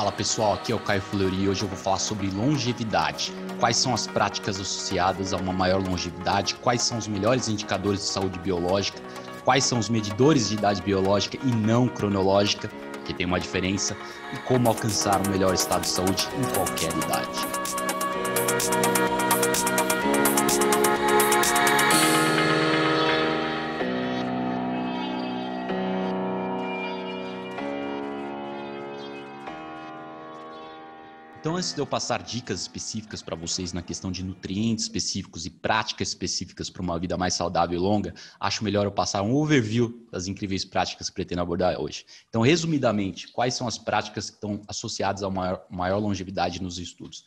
Fala pessoal, aqui é o Caio Fleury e hoje eu vou falar sobre longevidade. Quais são as práticas associadas a uma maior longevidade? Quais são os melhores indicadores de saúde biológica? Quais são os medidores de idade biológica e não cronológica, que tem uma diferença? E como alcançar um melhor estado de saúde em qualquer idade? Então, antes de eu passar dicas específicas para vocês na questão de nutrientes específicos e práticas específicas para uma vida mais saudável e longa, acho melhor eu passar um overview das incríveis práticas que pretendo abordar hoje. Então, resumidamente, quais são as práticas que estão associadas a maior, maior longevidade nos estudos?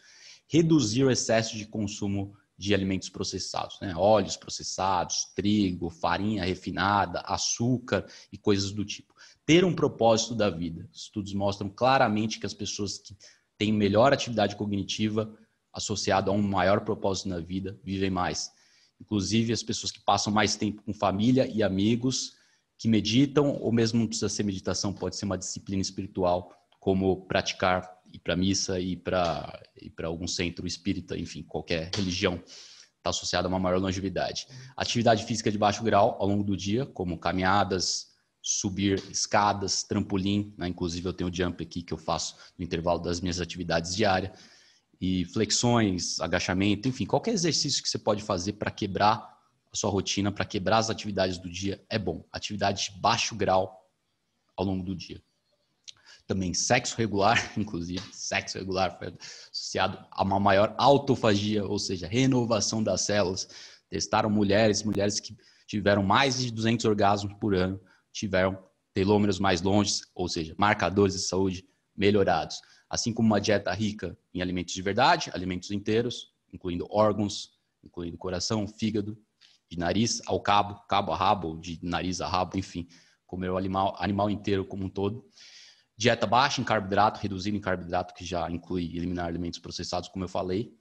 Reduzir o excesso de consumo de alimentos processados, né? óleos processados, trigo, farinha refinada, açúcar e coisas do tipo. Ter um propósito da vida. Estudos mostram claramente que as pessoas que têm melhor atividade cognitiva associada a um maior propósito na vida, vivem mais. Inclusive, as pessoas que passam mais tempo com família e amigos, que meditam, ou mesmo não precisa ser meditação, pode ser uma disciplina espiritual, como praticar ir para missa e para ir para algum centro espírita, enfim, qualquer religião está associada a uma maior longevidade. Atividade física de baixo grau ao longo do dia, como caminhadas, subir escadas, trampolim, né? inclusive eu tenho o jump aqui que eu faço no intervalo das minhas atividades diárias, e flexões, agachamento, enfim, qualquer exercício que você pode fazer para quebrar a sua rotina, para quebrar as atividades do dia é bom. Atividades de baixo grau ao longo do dia. Também sexo regular, inclusive, sexo regular foi associado a uma maior autofagia, ou seja, renovação das células. Testaram mulheres, mulheres que tiveram mais de 200 orgasmos por ano, tiveram telômeros mais longe, ou seja, marcadores de saúde melhorados. Assim como uma dieta rica em alimentos de verdade, alimentos inteiros, incluindo órgãos, incluindo coração, fígado, de nariz ao cabo, cabo a rabo, de nariz a rabo, enfim, comer o animal, animal inteiro como um todo. Dieta baixa em carboidrato, reduzida em carboidrato, que já inclui eliminar alimentos processados, como eu falei,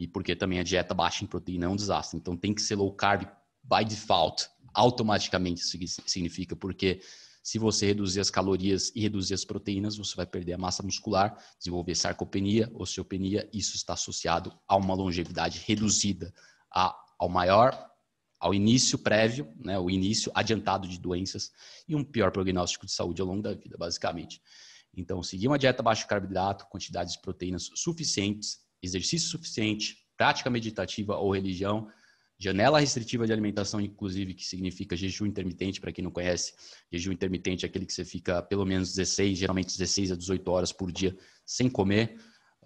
e porque também a dieta baixa em proteína é um desastre. Então tem que ser low carb by default automaticamente isso significa, porque se você reduzir as calorias e reduzir as proteínas, você vai perder a massa muscular, desenvolver sarcopenia, osteopenia, isso está associado a uma longevidade reduzida, a, ao maior, ao início prévio, né, o início adiantado de doenças e um pior prognóstico de saúde ao longo da vida, basicamente. Então, seguir uma dieta baixa carboidrato, quantidades de proteínas suficientes, exercício suficiente, prática meditativa ou religião, Janela restritiva de alimentação, inclusive, que significa jejum intermitente, para quem não conhece, jejum intermitente é aquele que você fica pelo menos 16, geralmente 16 a 18 horas por dia sem comer,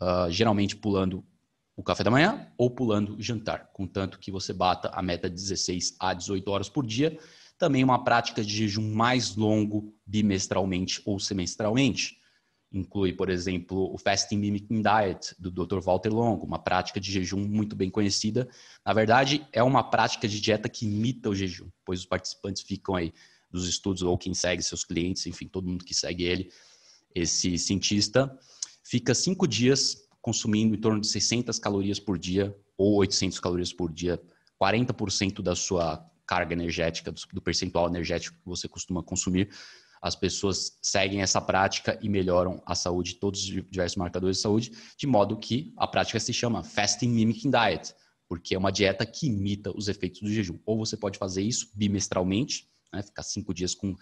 uh, geralmente pulando o café da manhã ou pulando o jantar, contanto que você bata a meta de 16 a 18 horas por dia. Também uma prática de jejum mais longo bimestralmente ou semestralmente. Inclui, por exemplo, o Fasting Mimicking Diet, do Dr. Walter Longo, uma prática de jejum muito bem conhecida. Na verdade, é uma prática de dieta que imita o jejum, pois os participantes ficam aí dos estudos, ou quem segue seus clientes, enfim, todo mundo que segue ele, esse cientista, fica cinco dias consumindo em torno de 600 calorias por dia ou 800 calorias por dia, 40% da sua carga energética, do percentual energético que você costuma consumir, as pessoas seguem essa prática e melhoram a saúde, todos os diversos marcadores de saúde, de modo que a prática se chama Fasting Mimicking Diet, porque é uma dieta que imita os efeitos do jejum. Ou você pode fazer isso bimestralmente, né, ficar cinco dias com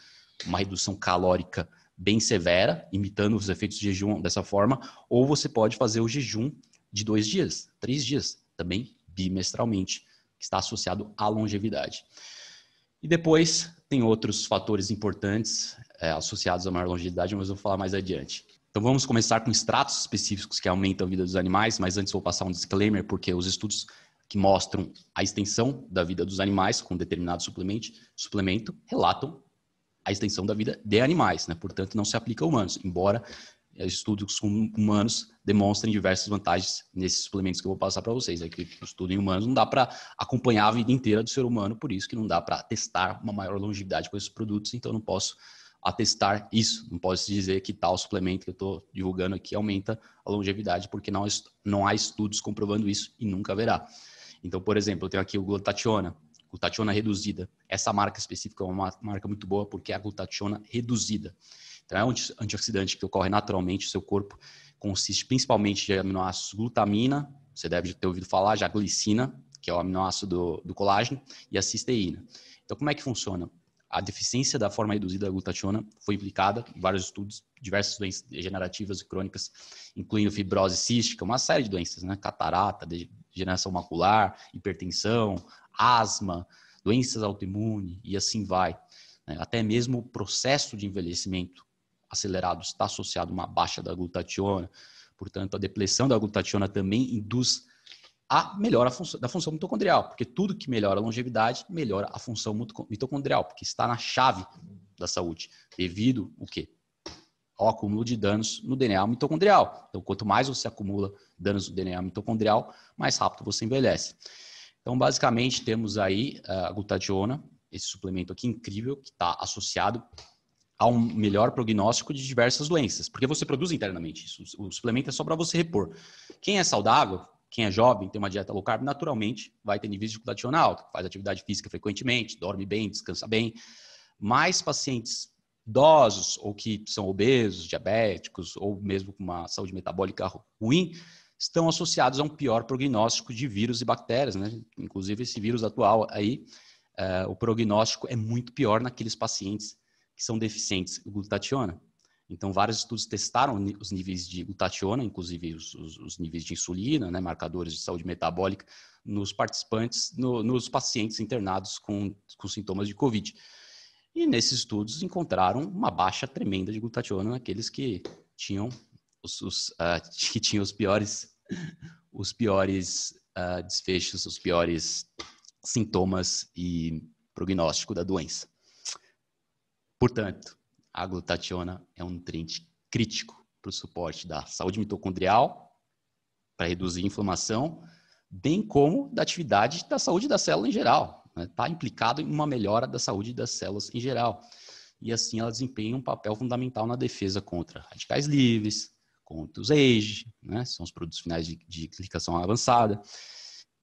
uma redução calórica bem severa, imitando os efeitos do jejum dessa forma, ou você pode fazer o jejum de dois dias, três dias, também bimestralmente, que está associado à longevidade. E depois, tem outros fatores importantes é, associados à maior longevidade, mas eu vou falar mais adiante. Então vamos começar com extratos específicos que aumentam a vida dos animais, mas antes vou passar um disclaimer, porque os estudos que mostram a extensão da vida dos animais com determinado suplemento, suplemento relatam a extensão da vida de animais, né? portanto não se aplica a humanos, embora é, estudos com humanos demonstram diversas vantagens nesses suplementos que eu vou passar para vocês. É que o estudo em humanos não dá para acompanhar a vida inteira do ser humano, por isso que não dá para testar uma maior longevidade com esses produtos, então não posso atestar isso. Não posso dizer que tal suplemento que eu estou divulgando aqui aumenta a longevidade, porque não, não há estudos comprovando isso e nunca haverá. Então, por exemplo, eu tenho aqui o glutationa, glutationa reduzida. Essa marca específica é uma marca muito boa porque é a glutationa reduzida. Então, é um antioxidante que ocorre naturalmente no seu corpo, consiste principalmente de aminoácidos glutamina, você deve ter ouvido falar, já glicina, que é o aminoácido do, do colágeno, e a cisteína. Então, como é que funciona? A deficiência da forma reduzida da glutationa foi implicada em vários estudos, diversas doenças degenerativas e crônicas, incluindo fibrose cística, uma série de doenças, né? Catarata, degeneração macular, hipertensão, asma, doenças autoimunes e assim vai. Né? Até mesmo o processo de envelhecimento acelerado está associado a uma baixa da glutationa, portanto, a depressão da glutationa também induz a melhora da função mitocondrial, porque tudo que melhora a longevidade melhora a função mitocondrial, porque está na chave da saúde, devido o quê? Ao acúmulo de danos no DNA mitocondrial. Então, quanto mais você acumula danos no DNA mitocondrial, mais rápido você envelhece. Então, basicamente, temos aí eh, a glutationa, esse suplemento aqui incrível, que está associado a um melhor prognóstico de diversas doenças, porque você produz internamente isso. O suplemento é só para você repor. Quem é saudável, quem é jovem, tem uma dieta low carb, naturalmente vai ter níveis de dificuldade renal alta, faz atividade física frequentemente, dorme bem, descansa bem. Mais pacientes idosos ou que são obesos, diabéticos ou mesmo com uma saúde metabólica ruim, estão associados a um pior prognóstico de vírus e bactérias, né? Inclusive esse vírus atual aí, uh, o prognóstico é muito pior naqueles pacientes que são deficientes em glutationa. Então, vários estudos testaram os níveis de glutationa, inclusive os, os, os níveis de insulina, né, marcadores de saúde metabólica, nos participantes, no, nos pacientes internados com, com sintomas de COVID. E nesses estudos encontraram uma baixa tremenda de glutationa naqueles que tinham os, os uh, que tinham os piores os piores uh, desfechos, os piores sintomas e prognóstico da doença. Portanto, a glutationa é um nutriente crítico para o suporte da saúde mitocondrial, para reduzir a inflamação, bem como da atividade da saúde da célula em geral. Está né? Tá implicado em uma melhora da saúde das células em geral. E assim ela desempenha um papel fundamental na defesa contra radicais livres, contra os AGE, né? são os produtos finais de, de avançada,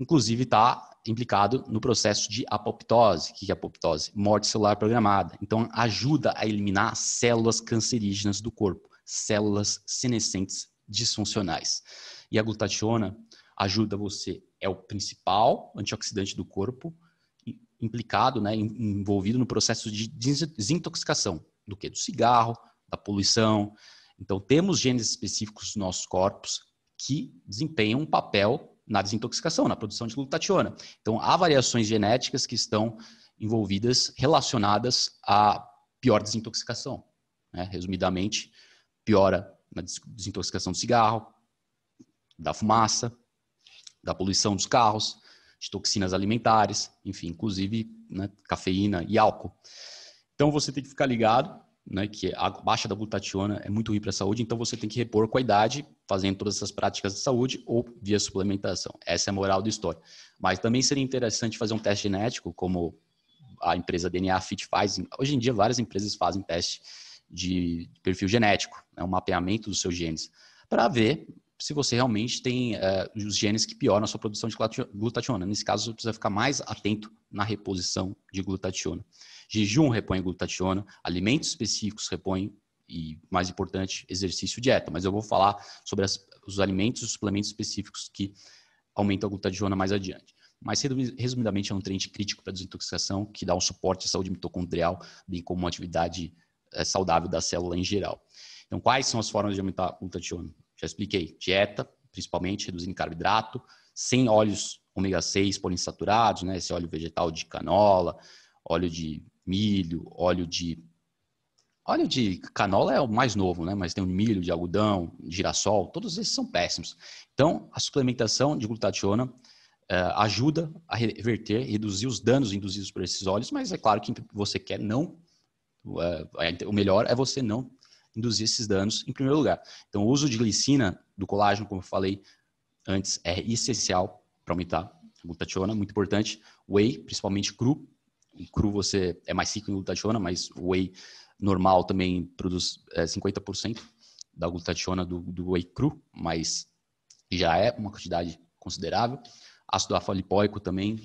inclusive está implicado no processo de apoptose. O que é apoptose? Morte celular programada. Então, ajuda a eliminar células cancerígenas do corpo, células senescentes disfuncionais. E a glutationa ajuda você, é o principal antioxidante do corpo, implicado, né, envolvido no processo de desintoxicação do que do cigarro, da poluição. Então temos genes específicos nos nossos corpos que desempenham um papel na desintoxicação, na produção de glutationa. Então, há variações genéticas que estão envolvidas relacionadas à pior desintoxicação. Né? Resumidamente, piora na desintoxicação do cigarro, da fumaça, da poluição dos carros, de toxinas alimentares, enfim, inclusive né, cafeína e álcool. Então, você tem que ficar ligado né, que a baixa da glutationa é muito ruim para a saúde, então você tem que repor com a idade fazendo todas essas práticas de saúde ou via suplementação. Essa é a moral da história. Mas também seria interessante fazer um teste genético, como a empresa DNA Fit faz. Hoje em dia, várias empresas fazem teste de perfil genético, né, um mapeamento dos seus genes, para ver se você realmente tem uh, os genes que pioram a sua produção de glutationa. Nesse caso, você precisa ficar mais atento na reposição de glutationa. Jejum repõe glutationa, alimentos específicos repõem e, mais importante, exercício e dieta. Mas eu vou falar sobre as, os alimentos e suplementos específicos que aumentam a glutadiona mais adiante. Mas, resumidamente, é um nutriente crítico para desintoxicação que dá um suporte à saúde mitocondrial, bem como uma atividade é, saudável da célula em geral. Então, quais são as formas de aumentar a glutationa? Já expliquei. Dieta, principalmente, reduzindo carboidrato, sem óleos ômega 6 poliinsaturados, né? Esse óleo vegetal de canola, óleo de milho, óleo de Óleo de canola é o mais novo, né? Mas tem o milho, de algodão, girassol, todos esses são péssimos. Então, a suplementação de glutationa uh, ajuda a reverter, reduzir os danos induzidos por esses óleos, mas é claro que você quer não, uh, o melhor é você não induzir esses danos em primeiro lugar. Então, o uso de glicina do colágeno, como eu falei antes, é essencial para aumentar a glutationa, muito importante. Whey, principalmente cru. cru você é mais rico em glutationa, mas whey normal também produz é, 50% da glutationa do, do whey cru, mas já é uma quantidade considerável. Ácido alfa-lipóico também,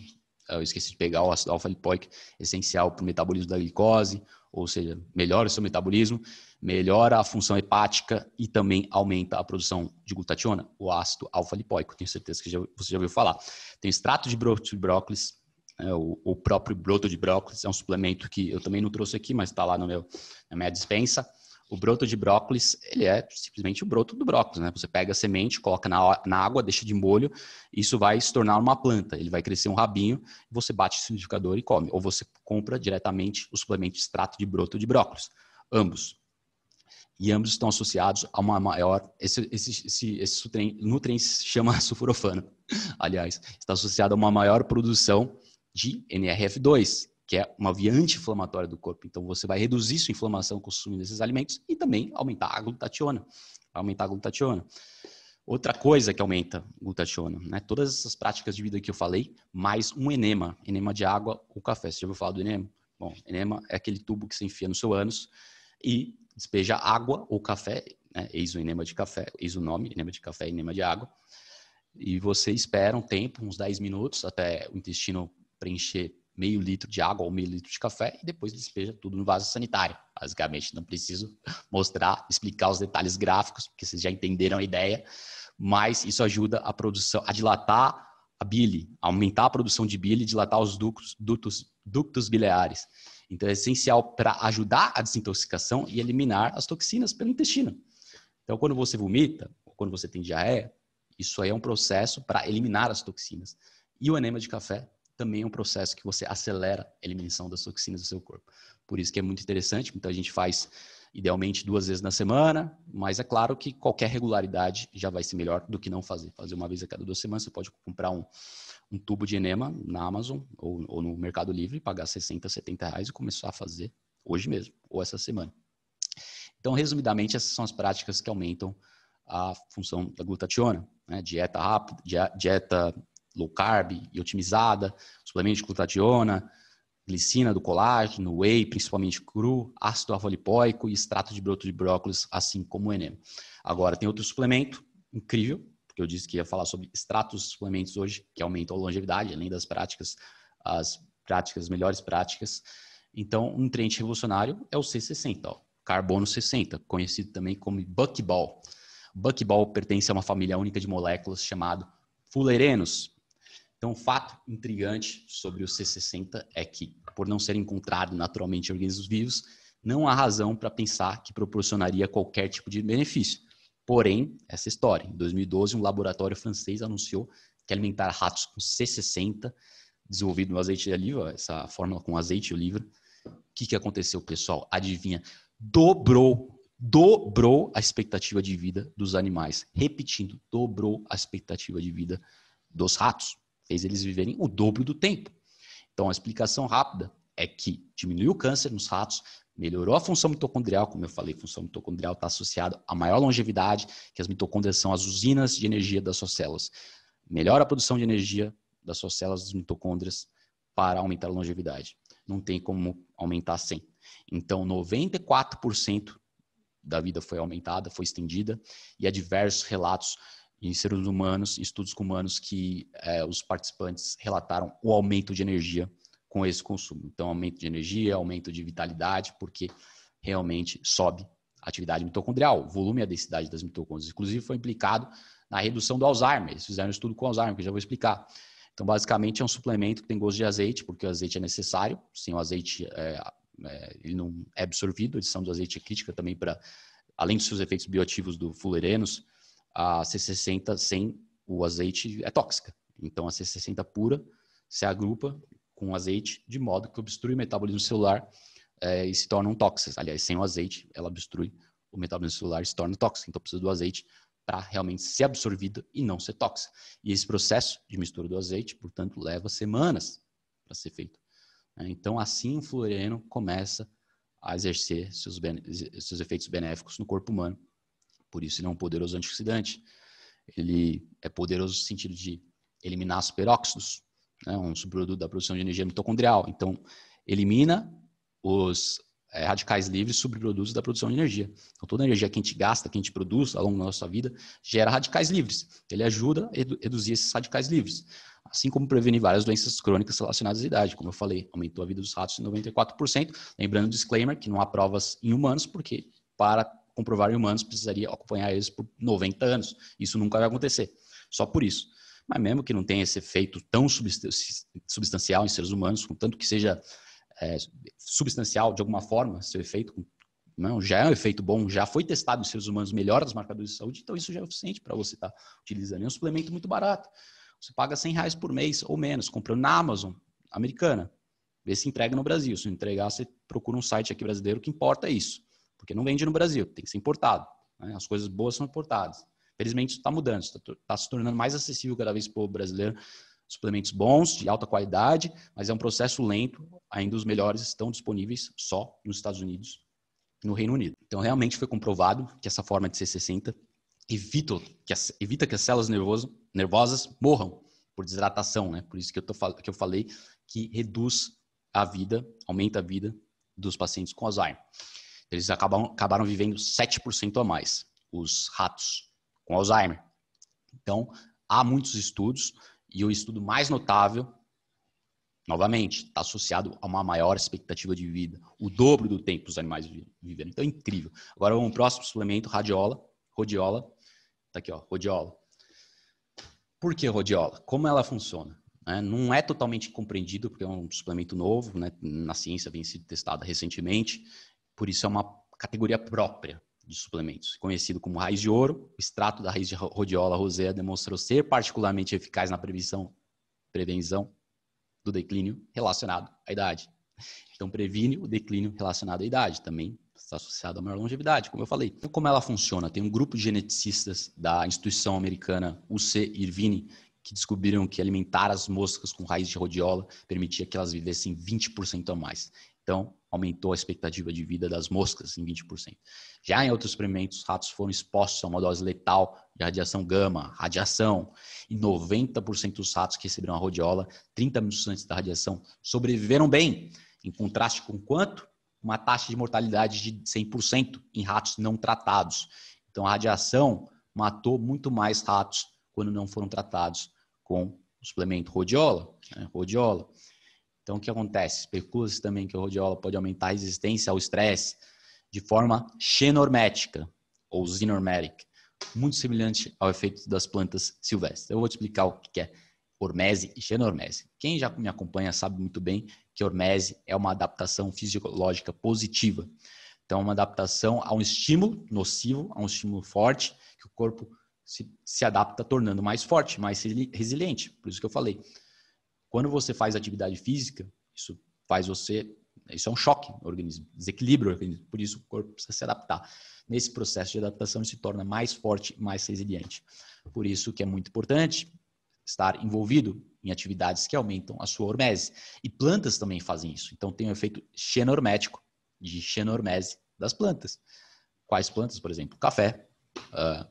é, eu esqueci de pegar o ácido alfa-lipoico, essencial para o metabolismo da glicose, ou seja, melhora o seu metabolismo, melhora a função hepática e também aumenta a produção de glutationa, o ácido alfa-lipoico. Tenho certeza que já, você já ouviu falar. Tem extrato de, de brócolis, é, o, o, próprio broto de brócolis é um suplemento que eu também não trouxe aqui, mas está lá no meu, na minha dispensa. O broto de brócolis, ele é simplesmente o broto do brócolis, né? Você pega a semente, coloca na, na água, deixa de molho, isso vai se tornar uma planta. Ele vai crescer um rabinho, você bate no liquidificador e come. Ou você compra diretamente o suplemento extrato de broto de brócolis. Ambos. E ambos estão associados a uma maior. Esse, esse, esse, esse nutriente se chama sulforofano aliás. Está associado a uma maior produção de NRF2, que é uma via anti-inflamatória do corpo. Então, você vai reduzir sua inflamação consumindo esses alimentos e também aumentar a glutationa. Aumentar a glutationa. Outra coisa que aumenta a glutationa, né? Todas essas práticas de vida que eu falei, mais um enema, enema de água ou café. Você já ouviu falar do enema? Bom, enema é aquele tubo que você enfia no seu ânus e despeja água ou café, né? eis o enema de café, eis o nome, enema de café, enema de água. E você espera um tempo, uns 10 minutos, até o intestino preencher meio litro de água ou meio litro de café e depois despeja tudo no vaso sanitário. Basicamente, não preciso mostrar, explicar os detalhes gráficos, porque vocês já entenderam a ideia, mas isso ajuda a produção, a dilatar a bile, aumentar a produção de bile e dilatar os ductos, ductos, ductos biliares. Então, é essencial para ajudar a desintoxicação e eliminar as toxinas pelo intestino. Então, quando você vomita, ou quando você tem diarreia, isso aí é um processo para eliminar as toxinas. E o enema de café também é um processo que você acelera a eliminação das toxinas do seu corpo. Por isso que é muito interessante, então a gente faz idealmente duas vezes na semana, mas é claro que qualquer regularidade já vai ser melhor do que não fazer. Fazer uma vez a cada duas semanas, você pode comprar um, um tubo de enema na Amazon ou, ou, no Mercado Livre, pagar 60, 70 reais e começar a fazer hoje mesmo, ou essa semana. Então, resumidamente, essas são as práticas que aumentam a função da glutationa. Né? Dieta rápida, dieta low carb e otimizada, suplemento de glutationa, glicina do colágeno, whey, principalmente cru, ácido avolipoico e extrato de broto de brócolis, assim como o enema. Agora, tem outro suplemento incrível, porque eu disse que ia falar sobre extratos de suplementos hoje, que aumentam a longevidade, além das práticas, as práticas, as melhores práticas. Então, um nutriente revolucionário é o C60, ó, carbono 60, conhecido também como buckball. Buckball pertence a uma família única de moléculas chamado Fulerenos, então, um fato intrigante sobre o C60 é que, por não ser encontrado naturalmente em organismos vivos, não há razão para pensar que proporcionaria qualquer tipo de benefício. Porém, essa história. Em 2012, um laboratório francês anunciou que alimentar ratos com C60, desenvolvido no azeite de oliva, essa fórmula com azeite e oliva, o que, que aconteceu, pessoal? Adivinha? Dobrou, dobrou a expectativa de vida dos animais. Repetindo, dobrou a expectativa de vida dos ratos fez eles viverem o dobro do tempo. Então, a explicação rápida é que diminuiu o câncer nos ratos, melhorou a função mitocondrial, como eu falei, função mitocondrial está associada à maior longevidade, que as mitocôndrias são as usinas de energia das suas células. Melhora a produção de energia das suas células das mitocôndrias para aumentar a longevidade. Não tem como aumentar sem. Então, 94% da vida foi aumentada, foi estendida, e há diversos relatos em seres humanos, estudos com humanos que é, os participantes relataram o aumento de energia com esse consumo. Então, aumento de energia, aumento de vitalidade, porque realmente sobe a atividade mitocondrial. O volume e a densidade das mitocôndrias, inclusive, foi implicado na redução do Alzheimer. Eles fizeram um estudo com Alzheimer, que eu já vou explicar. Então, basicamente, é um suplemento que tem gosto de azeite, porque o azeite é necessário. Sem o azeite, é, é, ele não é absorvido. A adição do azeite é crítica também para, além dos seus efeitos bioativos do fulerenos, a C60 sem o azeite é tóxica. Então, a C60 pura se agrupa com o azeite de modo que obstrui o metabolismo celular é, e se tornam tóxicas. Aliás, sem o azeite, ela obstrui o metabolismo celular e se torna tóxica. Então, precisa do azeite para realmente ser absorvida e não ser tóxica. E esse processo de mistura do azeite, portanto, leva semanas para ser feito. Né? Então, assim, o floreno começa a exercer seus, seus efeitos benéficos no corpo humano por isso ele é um poderoso antioxidante. Ele é poderoso no sentido de eliminar os peróxidos, né, um subproduto da produção de energia mitocondrial. Então, elimina os é, radicais livres subprodutos da produção de energia. Então, toda a energia que a gente gasta, que a gente produz ao longo da nossa vida, gera radicais livres. Ele ajuda a reduzir esses radicais livres. Assim como prevenir várias doenças crônicas relacionadas à idade. Como eu falei, aumentou a vida dos ratos em 94%. Lembrando o disclaimer que não há provas em humanos, porque para comprovar em humanos, precisaria acompanhar eles por 90 anos. Isso nunca vai acontecer, só por isso. Mas mesmo que não tenha esse efeito tão substancial em seres humanos, contanto que seja é, substancial de alguma forma, seu efeito não, né, já é um efeito bom, já foi testado em seres humanos, melhora os marcadores de saúde, então isso já é suficiente para você estar tá utilizando. É um suplemento muito barato. Você paga 100 reais por mês ou menos, comprando na Amazon americana. Vê se entrega no Brasil. Se entregar, você procura um site aqui brasileiro que importa isso porque não vende no Brasil, tem que ser importado. Né? As coisas boas são importadas. Felizmente está mudando, está tá se tornando mais acessível cada vez para o brasileiro suplementos bons, de alta qualidade, mas é um processo lento, ainda os melhores estão disponíveis só nos Estados Unidos e no Reino Unido. Então, realmente foi comprovado que essa forma de C60 evita que as, evita que as células nervoso, nervosas morram por desidratação, né? Por isso que eu, tô, que eu falei que reduz a vida, aumenta a vida dos pacientes com Alzheimer. Eles acabam, acabaram vivendo 7% a mais, os ratos, com Alzheimer. Então, há muitos estudos, e o estudo mais notável, novamente, está associado a uma maior expectativa de vida, o dobro do tempo que os animais viveram. Então, é incrível. Agora, vamos ao próximo suplemento, radiola. Rodiola. Tá aqui, ó, rodiola. Por que rodiola? Como ela funciona? É, não é totalmente compreendido, porque é um suplemento novo, né? na ciência vem sido testado recentemente, por isso é uma categoria própria de suplementos, conhecido como raiz de ouro. O extrato da raiz de rodiola rosea demonstrou ser particularmente eficaz na prevenção, prevenção do declínio relacionado à idade. Então, previne o declínio relacionado à idade, também está associado à maior longevidade, como eu falei. Então, como ela funciona? Tem um grupo de geneticistas da instituição americana UC Irvine que descobriram que alimentar as moscas com raiz de rodiola permitia que elas vivessem 20% a mais. Então, aumentou a expectativa de vida das moscas em 20%. Já em outros experimentos, ratos foram expostos a uma dose letal de radiação gama, radiação, e 90% dos ratos que receberam a rodiola 30 minutos antes da radiação sobreviveram bem, em contraste com quanto? Uma taxa de mortalidade de 100% em ratos não tratados. Então, a radiação matou muito mais ratos quando não foram tratados com o suplemento rodiola. Né? rodiola. Então, o que acontece? Especula-se também que a rodiola pode aumentar a resistência ao estresse de forma xenormética ou zinormética, muito semelhante ao efeito das plantas silvestres. Eu vou te explicar o que é hormese e xenormese. Quem já me acompanha sabe muito bem que hormese é uma adaptação fisiológica positiva. Então, é uma adaptação a um estímulo nocivo, a um estímulo forte, que o corpo se, se adapta tornando mais forte, mais resiliente. Por isso que eu falei. Quando você faz atividade física, isso faz você. Isso é um choque no organismo, desequilíbrio no organismo. Por isso o corpo precisa se adaptar. Nesse processo de adaptação, ele se torna mais forte, mais resiliente. Por isso que é muito importante estar envolvido em atividades que aumentam a sua hormese. E plantas também fazem isso. Então tem o um efeito xenormético, de xenormese das plantas. Quais plantas, por exemplo? Café, uh,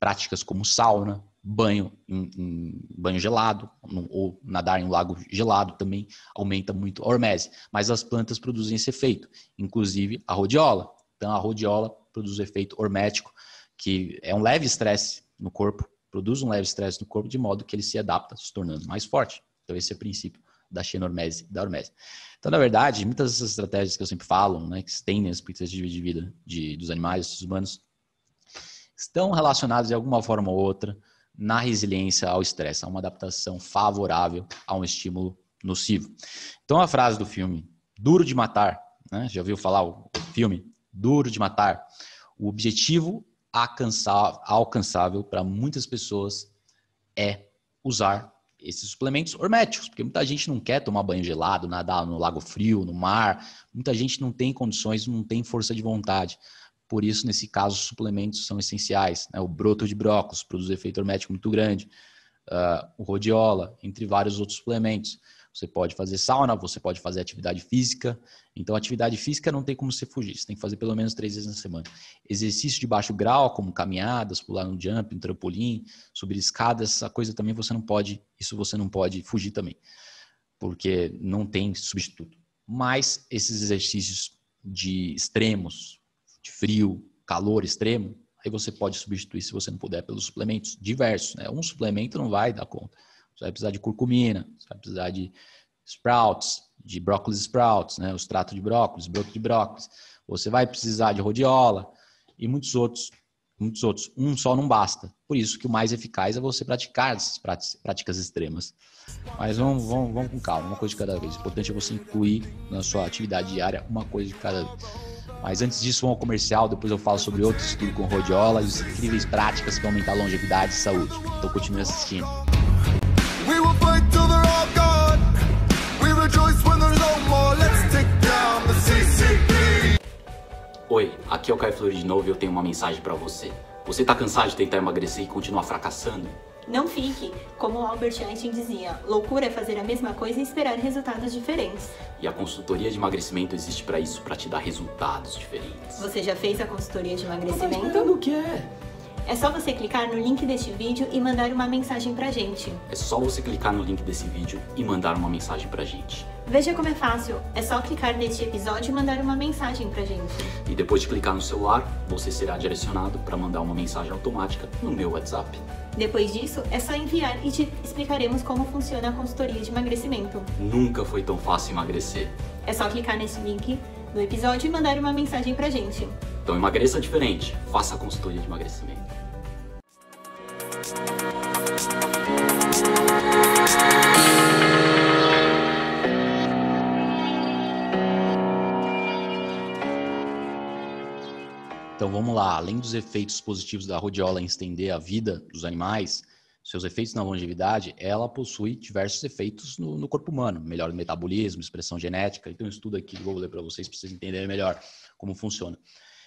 práticas como sauna, banho em, em banho gelado ou nadar em um lago gelado também aumenta muito a hormese. Mas as plantas produzem esse efeito, inclusive a rodiola. Então a rodiola produz o efeito hormético, que é um leve estresse no corpo, produz um leve estresse no corpo de modo que ele se adapta, se tornando mais forte. Então esse é o princípio da xenormese, da hormese. Então, na verdade, muitas dessas estratégias que eu sempre falo, né, que estendem né, as expectativas de vida de, dos animais, dos humanos, estão relacionadas de alguma forma ou outra na resiliência ao estresse, a uma adaptação favorável a um estímulo nocivo. Então, a frase do filme, duro de matar, né? já ouviu falar o filme? Duro de matar. O objetivo alcançável para muitas pessoas é usar esses suplementos horméticos, porque muita gente não quer tomar banho gelado, nadar no lago frio, no mar, muita gente não tem condições, não tem força de vontade. Por isso, nesse caso, suplementos são essenciais. Né? O broto de brócolis produz efeito hermético muito grande, uh, o rodiola, entre vários outros suplementos. Você pode fazer sauna, você pode fazer atividade física. Então, atividade física não tem como você fugir. Você tem que fazer pelo menos três vezes na semana. Exercício de baixo grau, como caminhadas, pular um jump, um trampolim, subir escadas, essa coisa também você não pode. Isso você não pode fugir também, porque não tem substituto. Mas esses exercícios de extremos, de frio, calor extremo, aí você pode substituir, se você não puder, pelos suplementos diversos. Né? Um suplemento não vai dar conta. Você vai precisar de curcumina, você vai precisar de sprouts, de brócolis sprouts, né? o extrato de brócolis, broto de brócolis. Você vai precisar de rodiola e muitos outros. Muitos outros. Um só não basta. Por isso que o mais eficaz é você praticar essas práticas extremas. Mas vamos, vamos, vamos com calma, uma coisa de cada vez. O importante é você incluir na sua atividade diária uma coisa de cada vez. Mas antes disso, um ao comercial, depois eu falo sobre outro estudo com rodiola e as incríveis práticas que aumentar a longevidade e saúde. Então continue assistindo. Oi, aqui é o Caio Flores de novo e eu tenho uma mensagem para você. Você tá cansado de tentar emagrecer e continuar fracassando? Não fique, como Albert Einstein dizia, loucura é fazer a mesma coisa e esperar resultados diferentes. E a consultoria de emagrecimento existe para isso, para te dar resultados diferentes. Você já fez a consultoria de emagrecimento? Não tá o que é? É só você clicar no link deste vídeo e mandar uma mensagem pra gente. É só você clicar no link desse vídeo e mandar uma mensagem pra gente. Veja como é fácil. É só clicar neste episódio e mandar uma mensagem pra gente. E depois de clicar no celular, você será direcionado para mandar uma mensagem automática no meu WhatsApp. Depois disso, é só enviar e te explicaremos como funciona a consultoria de emagrecimento. Nunca foi tão fácil emagrecer. É só clicar nesse link no episódio e mandar uma mensagem pra gente. Então emagreça diferente, faça a consultoria de emagrecimento. Então vamos lá, além dos efeitos positivos da rodiola em estender a vida dos animais, seus efeitos na longevidade, ela possui diversos efeitos no, no corpo humano, melhor no metabolismo, expressão genética. Então um estudo aqui que vou ler para vocês para vocês entenderem melhor como funciona.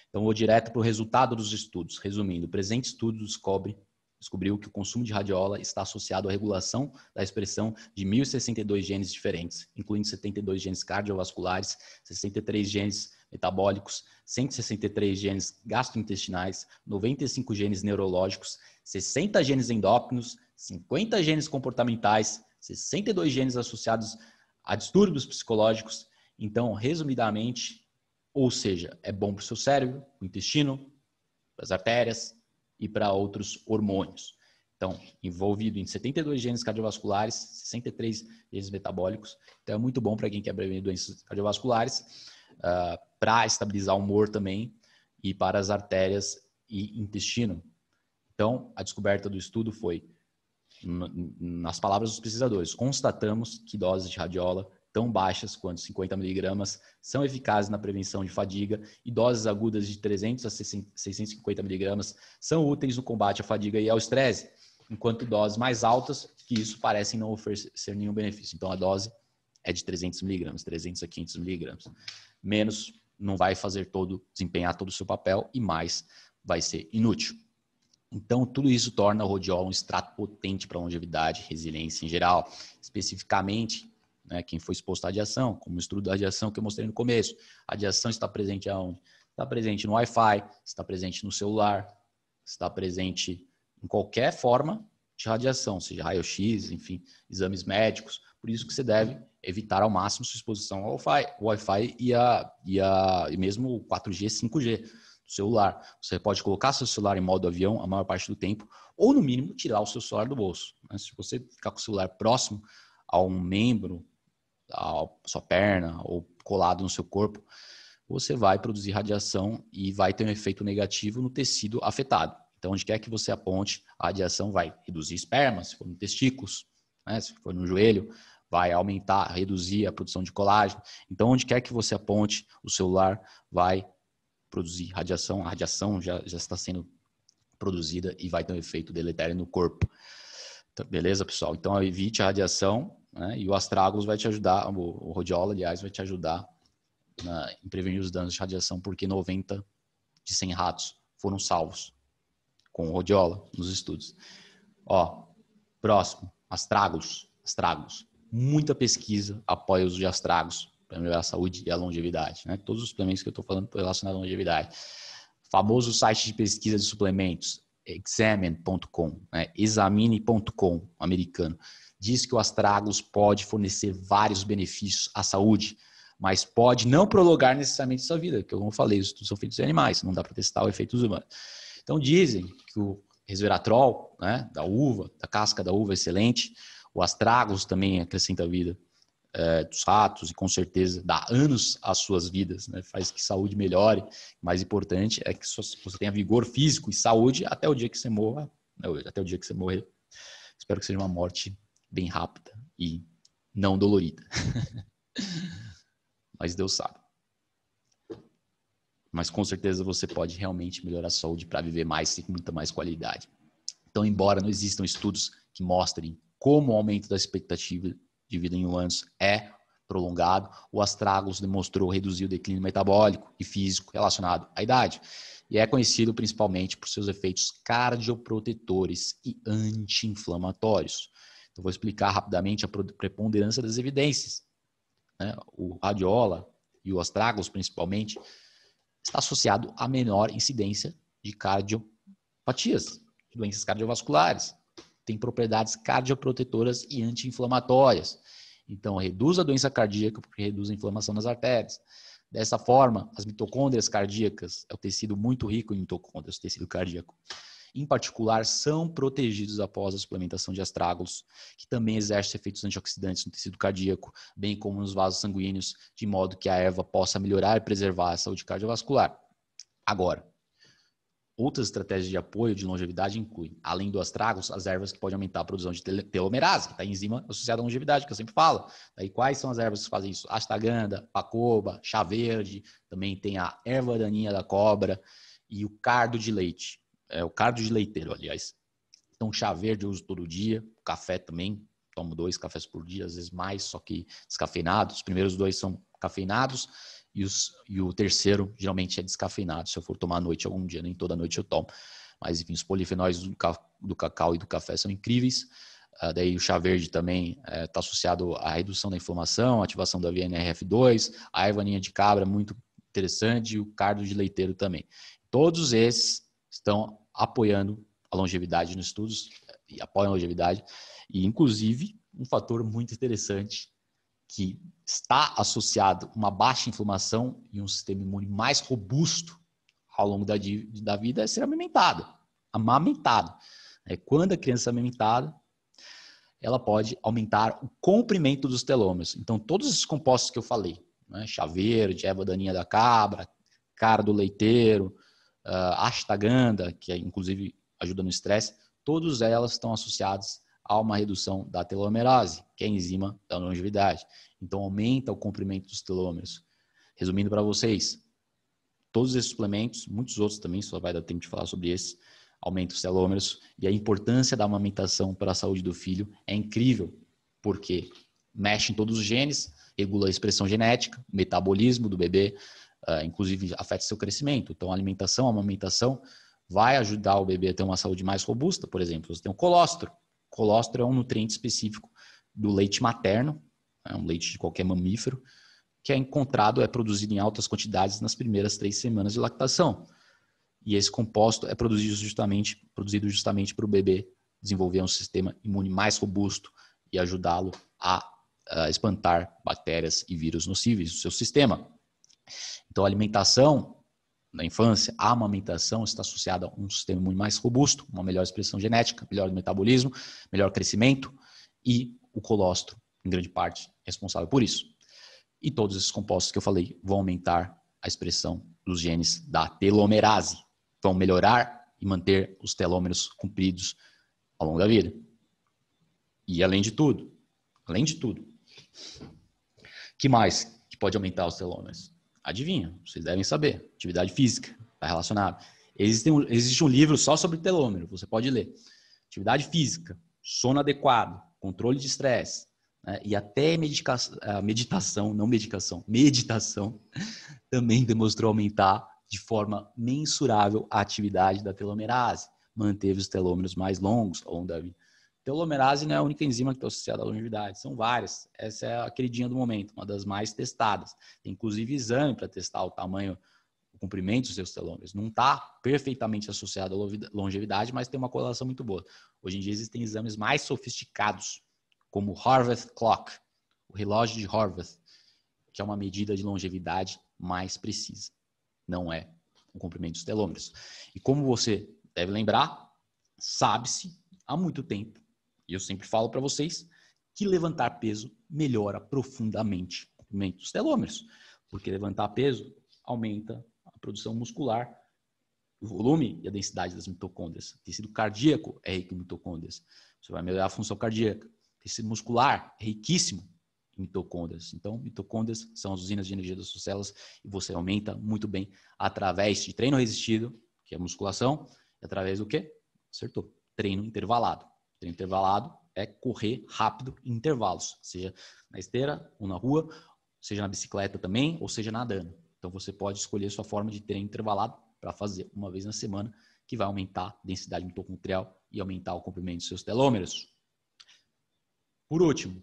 Então vou direto para o resultado dos estudos. Resumindo, o presente estudo descobre descobriu que o consumo de radiola está associado à regulação da expressão de 1.062 genes diferentes, incluindo 72 genes cardiovasculares, 63 genes metabólicos, 163 genes gastrointestinais, 95 genes neurológicos, 60 genes endócrinos, 50 genes comportamentais, 62 genes associados a distúrbios psicológicos. Então, resumidamente, ou seja, é bom para o seu cérebro, para o intestino, para as artérias e para outros hormônios. Então, envolvido em 72 genes cardiovasculares, 63 genes metabólicos. Então, é muito bom para quem quer prevenir doenças cardiovasculares. Uh, para estabilizar o humor também e para as artérias e intestino. Então, a descoberta do estudo foi, nas palavras dos pesquisadores, constatamos que doses de radiola tão baixas quanto 50 miligramas são eficazes na prevenção de fadiga e doses agudas de 300 a 650 miligramas são úteis no combate à fadiga e ao estresse, enquanto doses mais altas que isso parecem não oferecer nenhum benefício. Então, a dose é de 300 miligramas, 300 a 500 miligramas. Menos não vai fazer todo, desempenhar todo o seu papel e mais vai ser inútil. Então, tudo isso torna o rhodiola um extrato potente para longevidade e resiliência em geral. Especificamente, né, quem foi exposto à radiação, como o estudo da radiação que eu mostrei no começo. A radiação está presente aonde? Está presente no Wi-Fi, está presente no celular, está presente em qualquer forma de radiação, seja raio-x, enfim, exames médicos. Por isso que você deve evitar ao máximo sua exposição ao Wi-Fi e, a, e, a, e mesmo 4G, 5G do celular. Você pode colocar seu celular em modo avião a maior parte do tempo, ou no mínimo tirar o seu celular do bolso. Mas né? se você ficar com o celular próximo a um membro, a sua perna, ou colado no seu corpo, você vai produzir radiação e vai ter um efeito negativo no tecido afetado. Então, onde quer que você aponte, a radiação vai reduzir esperma, se for no testículos, né? se for no joelho, vai aumentar, reduzir a produção de colágeno. Então, onde quer que você aponte, o celular vai produzir radiação, a radiação já, já está sendo produzida e vai ter um efeito deletério no corpo. Então, beleza, pessoal? Então, evite a radiação né? e o astrágulos vai te ajudar, o, rodiola, aliás, vai te ajudar na, em prevenir os danos de radiação, porque 90 de 100 ratos foram salvos com o rodiola nos estudos. Ó, próximo astragos, astragos. Muita pesquisa apoia o uso de astragos para melhorar a saúde e a longevidade. Né? Todos os suplementos que eu estou falando relacionados à longevidade. Famoso site de pesquisa de suplementos, examine.com, né? examine.com, americano, diz que o astragos pode fornecer vários benefícios à saúde, mas pode não prolongar necessariamente sua vida, que como eu falei, os estudos são feitos em animais, não dá para testar o efeito dos humanos. Então dizem que o resveratrol, né, da uva, da casca da uva, excelente. O astragos também acrescenta vida é, dos ratos e com certeza dá anos às suas vidas, né? faz que saúde melhore. O mais importante é que você tenha vigor físico e saúde até o dia que você morra, né, até o dia que você morrer. Espero que seja uma morte bem rápida e não dolorida. Mas Deus sabe mas com certeza você pode realmente melhorar a saúde para viver mais e com muita mais qualidade. Então, embora não existam estudos que mostrem como o aumento da expectativa de vida em humanos é prolongado, o Astragalus demonstrou reduzir o declínio metabólico e físico relacionado à idade, e é conhecido principalmente por seus efeitos cardioprotetores e anti-inflamatórios. Então, vou explicar rapidamente a preponderância das evidências. Né? O radiola e o Astragalus, principalmente, está associado a menor incidência de cardiopatias, doenças cardiovasculares. Tem propriedades cardioprotetoras e anti-inflamatórias. Então, reduz a doença cardíaca porque reduz a inflamação nas artérias. Dessa forma, as mitocôndrias cardíacas é o tecido muito rico em mitocôndrias, o tecido cardíaco em particular, são protegidos após a suplementação de astrágalos, que também exerce efeitos antioxidantes no tecido cardíaco, bem como nos vasos sanguíneos, de modo que a erva possa melhorar e preservar a saúde cardiovascular. Agora, outras estratégias de apoio de longevidade incluem, além do astrágalos, as ervas que podem aumentar a produção de telomerase, que está a enzima associada à longevidade, que eu sempre falo. Daí quais são as ervas que fazem isso? Astaganda, pacoba, chá verde, também tem a erva daninha da cobra e o cardo de leite. É o cardo de leiteiro, aliás. Então, chá verde eu uso todo dia, café também. Tomo dois cafés por dia, às vezes mais, só que descafeinados. Os primeiros dois são cafeinados e, os, e o terceiro geralmente é descafeinado. Se eu for tomar à noite algum dia, nem toda noite eu tomo. Mas enfim, os polifenóis do, do cacau e do café são incríveis. Uh, daí o chá verde também está é, associado à redução da inflamação, ativação da VNRF2, a ervaninha de cabra muito interessante e o cardo de leiteiro também. Todos esses estão apoiando a longevidade nos estudos, e apoiam a longevidade, e inclusive um fator muito interessante que está associado uma baixa inflamação e um sistema imune mais robusto ao longo da, da vida é ser amamentado, amamentado. É, quando a criança é amamentada, ela pode aumentar o comprimento dos telômeros. Então, todos esses compostos que eu falei, né, chá verde, erva daninha da cabra, cara do leiteiro, uh, que é, inclusive ajuda no estresse, todas elas estão associadas a uma redução da telomerase, que é a enzima da longevidade. Então, aumenta o comprimento dos telômeros. Resumindo para vocês, todos esses suplementos, muitos outros também, só vai dar tempo de falar sobre esses, aumentam os telômeros. E a importância da amamentação para a saúde do filho é incrível, porque mexe em todos os genes, regula a expressão genética, o metabolismo do bebê, uh, inclusive afeta seu crescimento. Então, a alimentação, a amamentação vai ajudar o bebê a ter uma saúde mais robusta, por exemplo. Você tem o colostro. O colostro é um nutriente específico do leite materno, é um leite de qualquer mamífero, que é encontrado, é produzido em altas quantidades nas primeiras três semanas de lactação. E esse composto é produzido justamente, produzido justamente para o bebê desenvolver um sistema imune mais robusto e ajudá-lo a, a ah, espantar bactérias e vírus nocivos no seu sistema. Então, a alimentação na infância, a amamentação está associada a um sistema imune mais robusto, uma melhor expressão genética, melhor metabolismo, melhor crescimento e o colostro, em grande parte, responsável por isso. E todos esses compostos que eu falei vão aumentar a expressão dos genes da telomerase, vão melhorar e manter os telômeros compridos ao longo da vida. E além de tudo, além de tudo, que mais que pode aumentar os telômeros? Adivinha, vocês devem saber. Atividade física, está relacionado. Existe um, existe um livro só sobre telômero, você pode ler. Atividade física, sono adequado, controle de estresse, né? e até medica, meditação, não medicação, meditação, também demonstrou aumentar de forma mensurável a atividade da telomerase. Manteve os telômeros mais longos, onde Telomerase não é a única enzima que está associada à longevidade, são várias. Essa é a queridinha do momento, uma das mais testadas. Tem inclusive exame para testar o tamanho, o comprimento dos seus telômeros. Não está perfeitamente associado à longevidade, mas tem uma correlação muito boa. Hoje em dia existem exames mais sofisticados, como o Harvard Clock, o relógio de Harvard, que é uma medida de longevidade mais precisa. Não é o comprimento dos telômeros. E como você deve lembrar, sabe-se há muito tempo e eu sempre falo para vocês que levantar peso melhora profundamente o dos telômeros, porque levantar peso aumenta a produção muscular, o volume e a densidade das mitocôndrias. O tecido cardíaco é rico em mitocôndrias. Você vai melhorar a função cardíaca. O tecido muscular é riquíssimo em mitocôndrias. Então, mitocôndrias são as usinas de energia das suas células e você aumenta muito bem através de treino resistido, que é musculação, e através do quê? Acertou. Treino intervalado intervalado é correr rápido em intervalos, seja na esteira ou na rua, seja na bicicleta também, ou seja nadando. Então você pode escolher sua forma de treino intervalado para fazer uma vez na semana, que vai aumentar a densidade mitocondrial e aumentar o comprimento dos seus telômeros. Por último,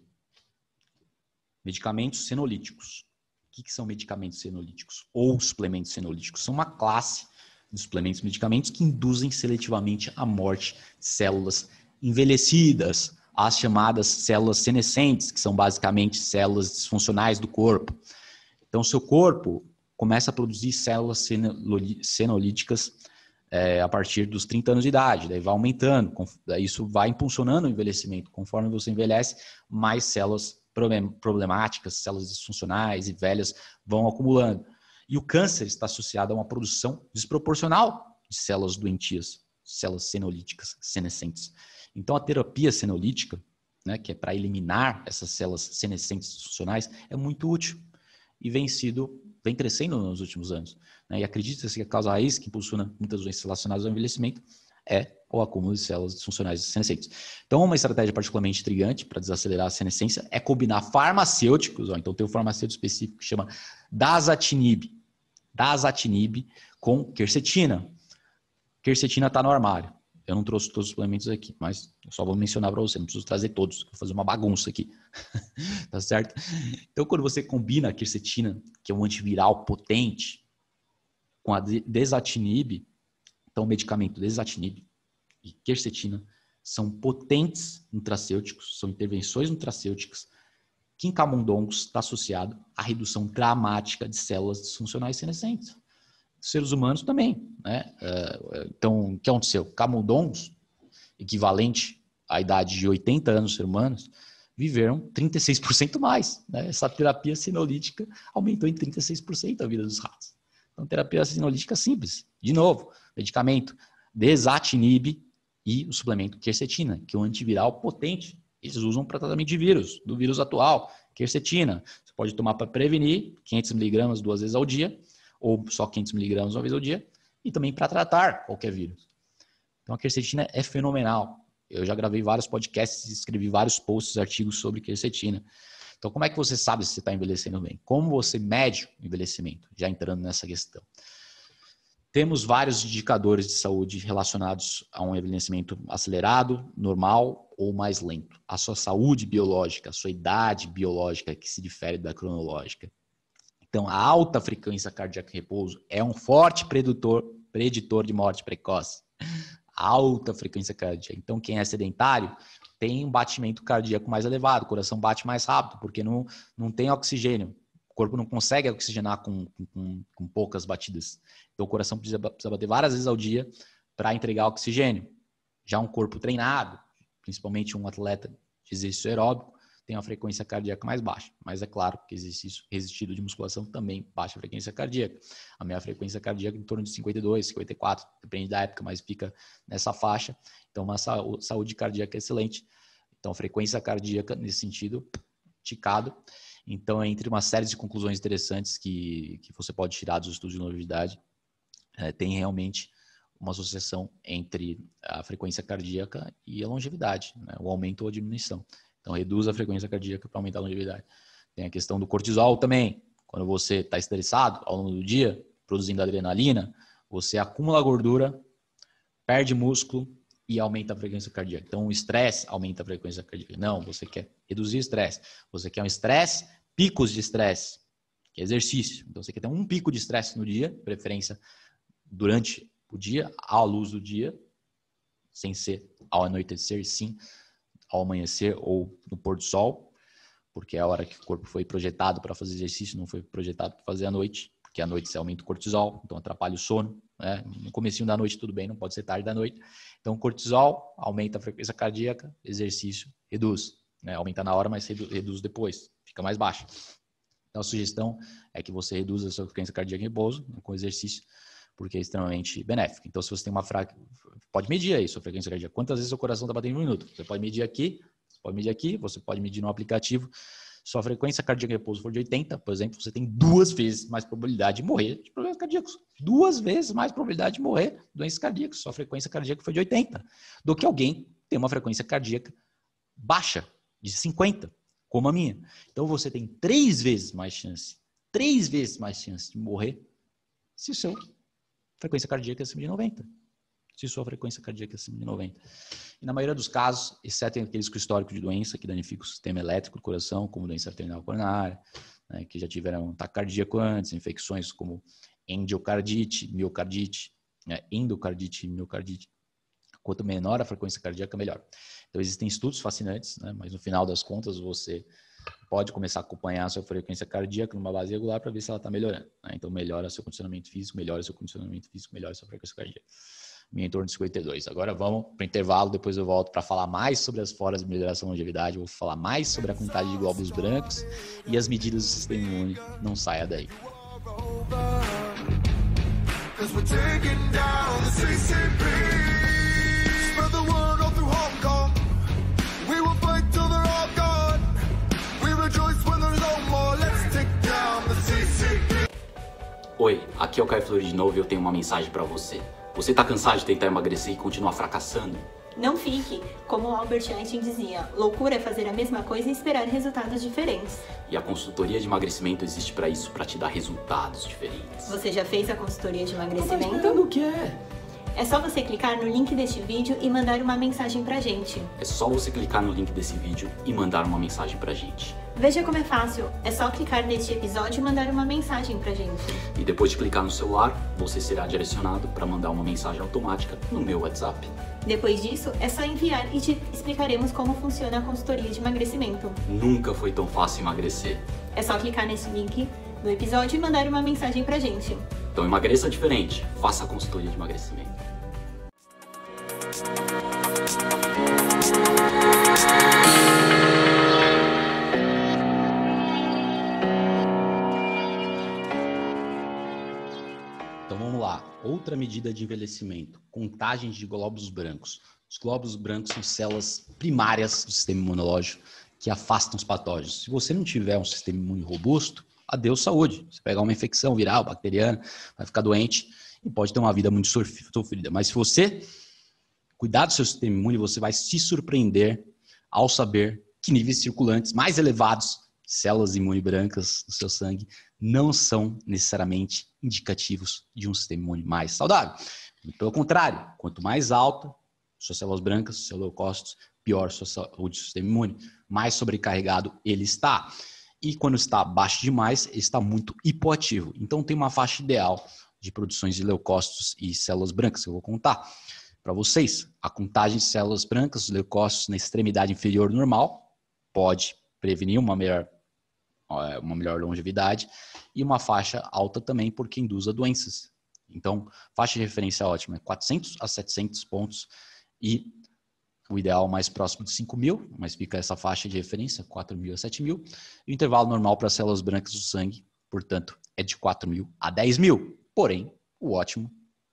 medicamentos senolíticos. O que, que são medicamentos senolíticos ou suplementos senolíticos? São uma classe de suplementos e medicamentos que induzem seletivamente a morte de células envelhecidas, as chamadas células senescentes, que são basicamente células disfuncionais do corpo. Então, seu corpo começa a produzir células senolíticas é, a partir dos 30 anos de idade, daí vai aumentando, isso vai impulsionando o envelhecimento. Conforme você envelhece, mais células problemáticas, células disfuncionais e velhas vão acumulando. E o câncer está associado a uma produção desproporcional de células doentias, células senolíticas senescentes. Então, a terapia senolítica, né, que é para eliminar essas células senescentes funcionais, é muito útil e vem sido vem crescendo nos últimos anos. Né? E acredita-se que a causa raiz que impulsiona muitas doenças relacionadas ao envelhecimento é o acúmulo de células funcionais senescentes. Então, uma estratégia particularmente intrigante para desacelerar a senescência é combinar farmacêuticos, ó, então tem um farmacêutico específico que chama dasatinib, dasatinib com quercetina. Quercetina está no armário. Eu não trouxe todos os suplementos aqui, mas eu só vou mencionar para você, não preciso trazer todos, vou fazer uma bagunça aqui. tá certo? Então, quando você combina a quercetina, que é um antiviral potente, com a desatinib, então o medicamento desatinib e quercetina são potentes nutracêuticos, são intervenções nutracêuticas que em camundongos está associado à redução dramática de células disfuncionais senescentes seres humanos também. Né? É, é, então, o que aconteceu? Camundongos, equivalente à idade de 80 anos humanos, viveram 36% mais. Né? Essa terapia sinolítica aumentou em 36% a vida dos ratos. Então, terapia sinolítica simples. De novo, medicamento desatinibe e o suplemento quercetina, que é um antiviral potente. Eles usam para tratamento de vírus, do vírus atual, quercetina. Você pode tomar para prevenir, 500 miligramas duas vezes ao dia, ou só 500 miligramas uma vez ao dia, e também para tratar qualquer vírus. Então a quercetina é fenomenal. Eu já gravei vários podcasts, escrevi vários posts, artigos sobre quercetina. Então, como é que você sabe se você está envelhecendo bem? Como você mede o envelhecimento? Já entrando nessa questão. Temos vários indicadores de saúde relacionados a um envelhecimento acelerado, normal ou mais lento. A sua saúde biológica, a sua idade biológica, que se difere da cronológica. Então, a alta frequência cardíaca em repouso é um forte predutor, preditor de morte precoce. Alta frequência cardíaca. Então, quem é sedentário tem um batimento cardíaco mais elevado, o coração bate mais rápido, porque não, não tem oxigênio. O corpo não consegue oxigenar com, com, com poucas batidas. Então, o coração precisa, precisa bater várias vezes ao dia para entregar oxigênio. Já um corpo treinado, principalmente um atleta de exercício aeróbico, tem uma frequência cardíaca mais baixa. Mas é claro que exercício resistido de musculação também baixa frequência cardíaca. A minha frequência cardíaca é em torno de 52, 54, depende da época, mas fica nessa faixa. Então, uma saúde cardíaca é excelente. Então, frequência cardíaca, nesse sentido, ticado. Então, é entre uma série de conclusões interessantes que, que você pode tirar dos estudos de longevidade, é, tem realmente uma associação entre a frequência cardíaca e a longevidade, né? o aumento ou a diminuição. Então, reduz a frequência cardíaca para aumentar a longevidade. Tem a questão do cortisol também. Quando você está estressado ao longo do dia, produzindo adrenalina, você acumula gordura, perde músculo e aumenta a frequência cardíaca. Então, o estresse aumenta a frequência cardíaca. Não, você quer reduzir o estresse. Você quer um estresse, picos de estresse, que é exercício. Então, você quer ter um pico de estresse no dia, preferência durante o dia, à luz do dia, sem ser ao anoitecer, sim, ao amanhecer ou no pôr do sol, porque é a hora que o corpo foi projetado para fazer exercício, não foi projetado para fazer à noite, porque à noite você aumenta o cortisol, então atrapalha o sono. Né? No começo da noite tudo bem, não pode ser tarde da noite. Então cortisol aumenta a frequência cardíaca, exercício reduz, né? aumenta na hora, mas reduz depois, fica mais baixo. Então a sugestão é que você reduza a sua frequência cardíaca em repouso né, com exercício porque é extremamente benéfico. Então, se você tem uma fraca, pode medir aí sua frequência cardíaca. Quantas vezes seu coração está batendo por minuto? Você pode medir aqui, você pode medir aqui, você pode medir no aplicativo. Sua frequência cardíaca em repouso for de 80, por exemplo, você tem duas vezes mais probabilidade de morrer de problemas cardíacos. Duas vezes mais probabilidade de morrer de doenças cardíacas. Sua frequência cardíaca foi de 80, do que alguém que tem uma frequência cardíaca baixa, de 50, como a minha. Então, você tem três vezes mais chance, três vezes mais chance de morrer se o seu frequência cardíaca acima de 90. Se sua frequência cardíaca acima de 90. E na maioria dos casos, exceto aqueles com histórico de doença que danifica o sistema elétrico do coração, como doença arterial coronária, né, que já tiveram um ataque cardíaco antes, infecções como endocardite, miocardite, né, endocardite e miocardite. Quanto menor a frequência cardíaca, melhor. Então, existem estudos fascinantes, né, mas no final das contas, você pode começar a acompanhar a sua frequência cardíaca numa base regular para ver se ela está melhorando. Né? Então, melhora seu condicionamento físico, melhora seu condicionamento físico, melhora sua frequência cardíaca. Minha em torno de 52. Agora vamos para o intervalo, depois eu volto para falar mais sobre as formas de melhoração da longevidade, vou falar mais sobre a quantidade de glóbulos brancos e as medidas do sistema imune. Não saia daí. Cause we're taking down the CCP Oi, aqui é o Caio Flori de novo e eu tenho uma mensagem para você. Você tá cansado de tentar emagrecer e continuar fracassando? Não fique! Como Albert Einstein dizia, loucura é fazer a mesma coisa e esperar resultados diferentes. E a consultoria de emagrecimento existe para isso, para te dar resultados diferentes. Você já fez a consultoria de emagrecimento? Não o é que é? É só você clicar no link deste vídeo e mandar uma mensagem pra gente. É só você clicar no link desse vídeo e mandar uma mensagem pra gente. Veja como é fácil. É só clicar neste episódio e mandar uma mensagem pra gente. E depois de clicar no celular, você será direcionado para mandar uma mensagem automática no meu WhatsApp. Depois disso, é só enviar e te explicaremos como funciona a consultoria de emagrecimento. Nunca foi tão fácil emagrecer. É só clicar nesse link no episódio e mandar uma mensagem pra gente. Então emagreça diferente, faça a consultoria de emagrecimento. Então vamos lá. Outra medida de envelhecimento: contagens de glóbulos brancos. Os glóbulos brancos são células primárias do sistema imunológico que afastam os patógenos. Se você não tiver um sistema imune robusto, adeus saúde. Você pegar uma infecção viral, bacteriana, vai ficar doente e pode ter uma vida muito sofrida. Mas se você cuidar do seu sistema imune, você vai se surpreender ao saber que níveis circulantes mais elevados de células imune brancas do seu sangue não são necessariamente indicativos de um sistema imune mais saudável. Pelo contrário, quanto mais alta suas células brancas, seus leucócitos, pior sua saúde do sistema imune, mais sobrecarregado ele está. E quando está baixo demais, ele está muito hipoativo. Então tem uma faixa ideal de produções de leucócitos e células brancas que eu vou contar para vocês. A contagem de células brancas, os leucócitos na extremidade inferior normal, pode prevenir uma melhor, eh, uma melhor longevidade e uma faixa alta também porque induz a doenças. Então, faixa de referência ótima é 400 a 700 pontos e o ideal mais próximo de 5 mil, mas fica essa faixa de referência, 4 mil a 7 mil. E o intervalo normal para células brancas do sangue, portanto, é de 4 mil a 10 mil. Porém, o ótimo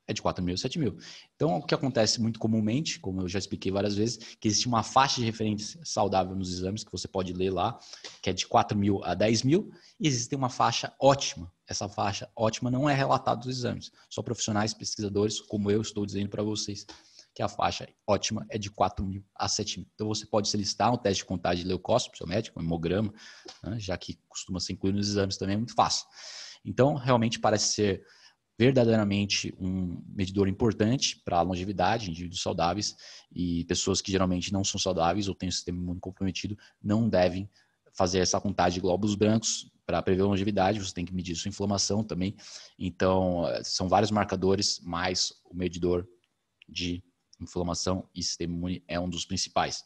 é de 4 mil a 7 mil. Então, o que acontece muito comumente, como eu já expliquei várias vezes, que existe uma faixa de referência saudável nos exames, que você pode ler lá, que é de 4 mil a 10 mil, e existe uma faixa ótima. Essa faixa ótima não é relatada nos exames. Só profissionais, pesquisadores, como eu estou dizendo para vocês, que a faixa ótima é de 4 mil a 7 mil. Então, você pode solicitar um teste de contagem de leucócito, seu médico, um hemograma, né, já que costuma ser incluído nos exames também, é muito fácil. Então, realmente parece ser verdadeiramente um medidor importante para a longevidade, indivíduos saudáveis e pessoas que geralmente não são saudáveis ou têm o um sistema imune comprometido não devem fazer essa contagem de glóbulos brancos para prever a longevidade, você tem que medir sua inflamação também. Então, eh, são vários marcadores, mas o medidor de inflamação e sistema imune é um dos principais.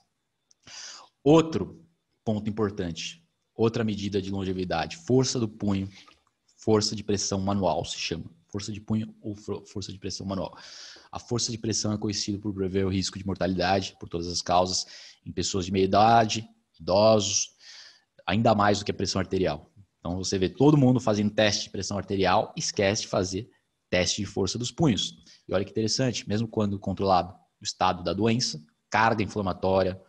Outro ponto importante, outra medida de longevidade, força do punho, força de pressão manual se chama força de punho ou força de pressão manual. A força de pressão é conhecida por prever o risco de mortalidade por todas as causas em pessoas de meia idade, idosos, ainda mais do que a pressão arterial. Então você vê todo mundo fazendo teste de pressão arterial, esquece de fazer teste de força dos punhos. E olha que interessante, mesmo quando controlado o estado da doença, carga inflamatória,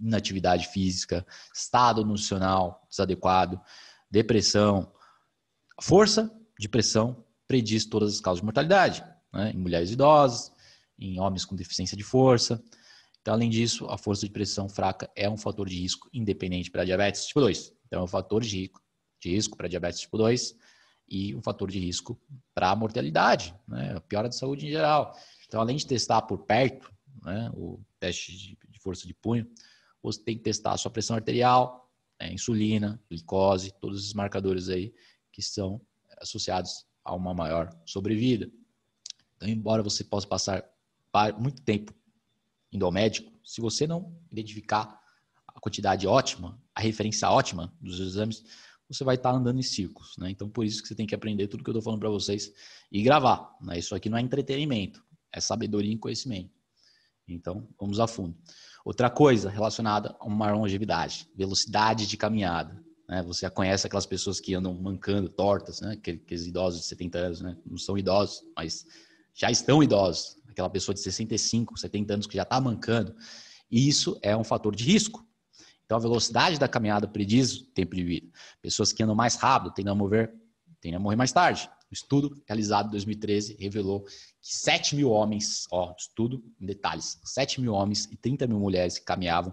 inatividade física, estado nutricional desadequado, depressão, força de pressão prediz todas as causas de mortalidade, né? em mulheres idosas, em homens com deficiência de força. Então, além disso, a força de pressão fraca é um fator de risco independente para diabetes tipo 2. Então, é um fator de risco, de risco para diabetes tipo 2 e um fator de risco para a mortalidade, né? a piora de saúde em geral. Então, além de testar por perto, né, o teste de, de, força de punho, você tem que testar a sua pressão arterial, né, insulina, glicose, todos esses marcadores aí que são associados a uma maior sobrevida. Então, embora você possa passar muito tempo indo ao médico, se você não identificar a quantidade ótima, a referência ótima dos exames, você vai estar andando em círculos, né? Então, por isso que você tem que aprender tudo que eu estou falando para vocês e gravar, né? Isso aqui não é entretenimento, é sabedoria e conhecimento. Então, vamos a fundo. Outra coisa relacionada a uma longevidade, velocidade de caminhada. Né? Você conhece aquelas pessoas que andam mancando, tortas, né? Aqueles idosos de 70 anos, né? Não são idosos, mas já estão idosos. Aquela pessoa de 65, 70 anos que já está mancando. E isso é um fator de risco. Então, a velocidade da caminhada prediz o tempo de vida. Pessoas que andam mais rápido tendem a mover, tendem a morrer mais tarde. Um estudo realizado em 2013 revelou que 7 mil homens, ó, estudo em detalhes, 7 mil homens e 30 mil mulheres que caminhavam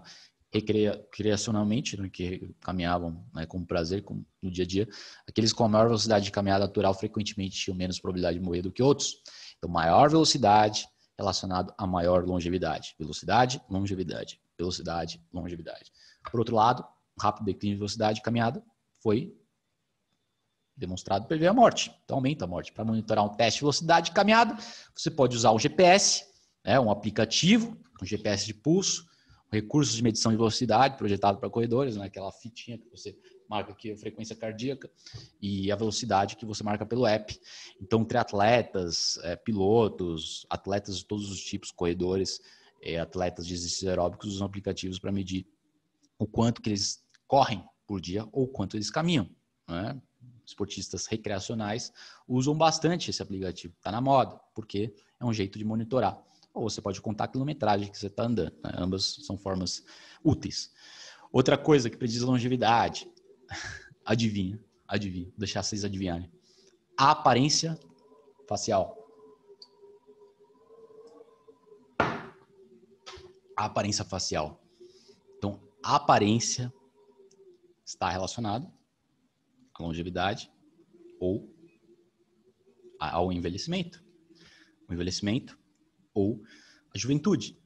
recreacionalmente, né, que caminhavam né, com prazer com, no dia a dia, aqueles com a maior velocidade de caminhada natural frequentemente tinham menos probabilidade de morrer do que outros. Então, maior velocidade relacionado a maior longevidade. Velocidade, longevidade. Velocidade, longevidade. Por outro lado, rápido declínio de velocidade de caminhada foi demonstrado prever a morte. Então, aumenta a morte. Para monitorar um teste de velocidade de caminhada, você pode usar um GPS, né, um aplicativo, um GPS de pulso, recursos de medição de velocidade projetado para corredores, né? aquela fitinha que você marca aqui a frequência cardíaca e a velocidade que você marca pelo app. Então, triatletas, é, eh, pilotos, atletas de todos os tipos, corredores, é, atletas de exercícios aeróbicos usam aplicativos para medir o quanto que eles correm por dia ou quanto eles caminham. Né? Esportistas recreacionais usam bastante esse aplicativo, está na moda, porque é um jeito de monitorar ou você pode contar a quilometragem que você está andando. Né? Ambas são formas úteis. Outra coisa que prediz longevidade, adivinha, adivinha, vou deixar vocês adivinharem. A aparência facial. A aparência facial. Então, a aparência está relacionada à longevidade ou ao envelhecimento. O envelhecimento ou a juventude.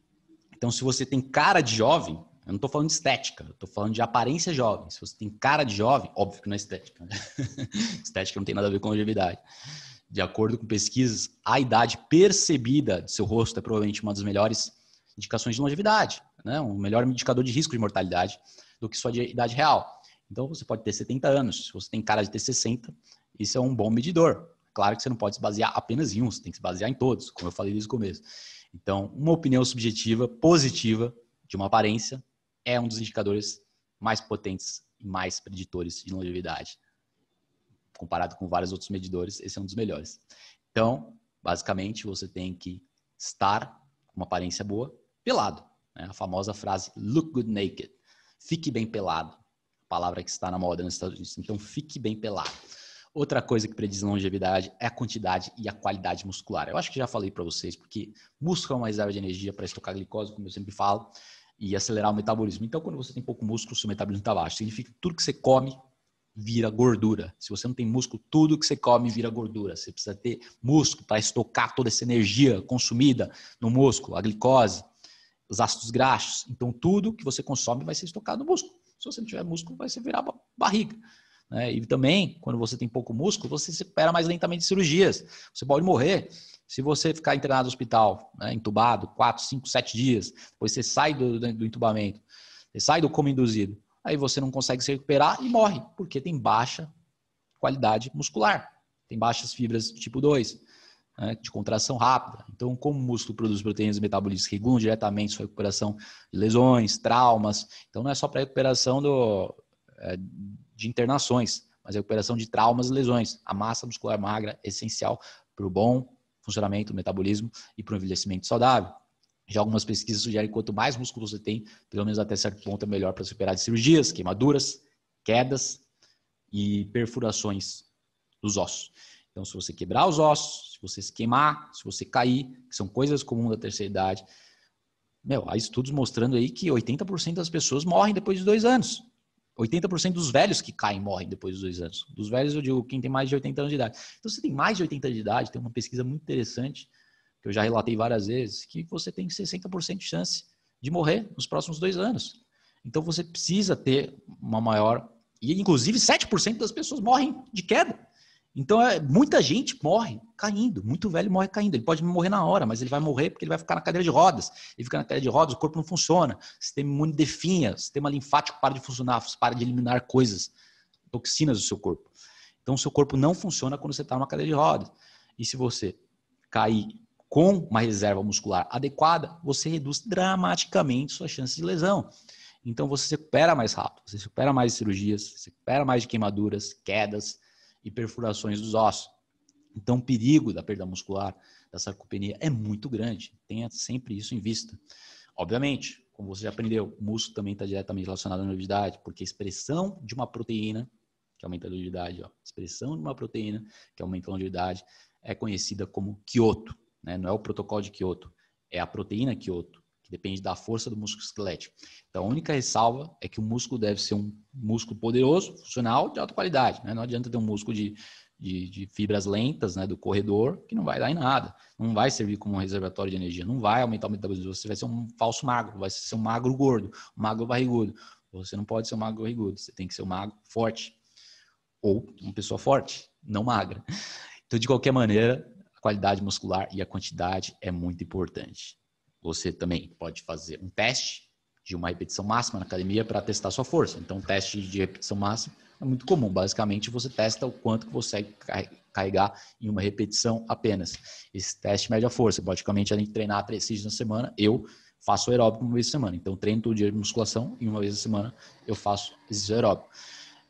Então, se você tem cara de jovem, eu não estou falando de estética, eu estou falando de aparência jovem. Se você tem cara de jovem, óbvio que não é estética. Né? estética não tem nada a ver com longevidade. De acordo com pesquisas, a idade percebida de seu rosto é provavelmente uma das melhores indicações de longevidade, né? um melhor indicador de risco de mortalidade do que sua idade real. Então, você pode ter 70 anos, se você tem cara de ter 60, isso é um bom medidor. Claro que você não pode se basear apenas em um, você tem que se basear em todos, como eu falei desde o começo. Então, uma opinião subjetiva, positiva, de uma aparência, é um dos indicadores mais potentes e mais preditores de longevidade. Comparado com vários outros medidores, esse é um dos melhores. Então, basicamente, você tem que estar com uma aparência boa, pelado. Né? A famosa frase look good naked. Fique bem pelado. Palavra que está na moda nos Estados Unidos. Então, fique bem pelado. Outra coisa que prediz longevidade é a quantidade e a qualidade muscular. Eu acho que já falei para vocês, porque músculo é uma reserva de energia para estocar glicose, como eu sempre falo, e acelerar o metabolismo. Então, quando você tem pouco músculo, seu metabolismo está baixo. Significa que tudo que você come vira gordura. Se você não tem músculo, tudo que você come vira gordura. Você precisa ter músculo para estocar toda essa energia consumida no músculo, a glicose, os ácidos graxos. Então, tudo que você consome vai ser estocado no músculo. Se você não tiver músculo, vai ser virar barriga. Né? E também, quando você tem pouco músculo, você se recupera mais lentamente de cirurgias. Você pode morrer se você ficar internado no hospital, né, entubado, 4, 5, 7 dias, depois você sai do, do entubamento, você sai do coma induzido, aí você não consegue se recuperar e morre, porque tem baixa qualidade muscular, tem baixas fibras tipo 2, né, de contração rápida. Então, como o músculo produz proteínas metabólicas que regulam diretamente sua recuperação de lesões, traumas, então não é só para recuperação do, é, de internações, mas recuperação de traumas e lesões. A massa muscular magra é essencial para o bom funcionamento, metabolismo e para o envelhecimento saudável. Já algumas pesquisas sugerem que quanto mais músculo você tem, pelo menos até certo ponto é melhor para superar cirurgias, queimaduras, quedas e perfurações dos ossos. Então, se você quebrar os ossos, se você se queimar, se você cair, que são coisas comuns da terceira idade, meu, há estudos mostrando aí que 80% das pessoas morrem depois de dois anos. 80% dos velhos que caem morrem depois dos dois anos. Dos velhos, eu digo, quem tem mais de 80 anos de idade. Então, você tem mais de 80 anos de idade, tem uma pesquisa muito interessante, que eu já relatei várias vezes, que você tem 60% de chance de morrer nos próximos dois anos. Então, você precisa ter uma maior. E, inclusive, 7% das pessoas morrem de queda. Então, é, muita gente morre caindo, muito velho morre caindo. Ele pode morrer na hora, mas ele vai morrer porque ele vai ficar na cadeira de rodas. Ele fica na cadeira de rodas, o corpo não funciona, o sistema imune definha, o sistema linfático para de funcionar, para de eliminar coisas, toxinas do seu corpo. Então, o seu corpo não funciona quando você está numa cadeira de rodas. E se você cair com uma reserva muscular adequada, você reduz dramaticamente suas chances de lesão. Então, você se recupera mais rápido, você se recupera mais de cirurgias, você recupera mais de queimaduras, quedas, e perfurações dos ossos. Então, o perigo da perda muscular da sarcopenia é muito grande. Tenha sempre isso em vista. Obviamente, como você já aprendeu, o músculo também está diretamente relacionado à novidade, porque a expressão de uma proteína, que aumenta a longevidade, ó, expressão de uma proteína, que aumenta a longevidade, é conhecida como Kyoto. Né? Não é o protocolo de Kyoto, é a proteína Kyoto depende da força do músculo esquelético. Então, a única ressalva é que o músculo deve ser um músculo poderoso, funcional, de alta qualidade. Né? Não adianta ter um músculo de, de, de, fibras lentas, né, do corredor, que não vai dar em nada. Não vai servir como um reservatório de energia, não vai aumentar o metabolismo. Você vai ser um falso magro, vai ser um magro gordo, um magro barrigudo. Você não pode ser um magro barrigudo, você tem que ser um magro forte. Ou uma pessoa forte, não magra. Então, de qualquer maneira, a qualidade muscular e a quantidade é muito importante. Você também pode fazer um teste de uma repetição máxima na academia para testar sua força. Então, um teste de repetição máxima é muito comum. Basicamente, você testa o quanto que você carregar em uma repetição apenas. Esse teste mede a força. Praticamente, além de treinar três vezes na semana, eu faço aeróbico uma vez por semana. Então, treino todo dia de musculação e uma vez na semana eu faço exercício aeróbico.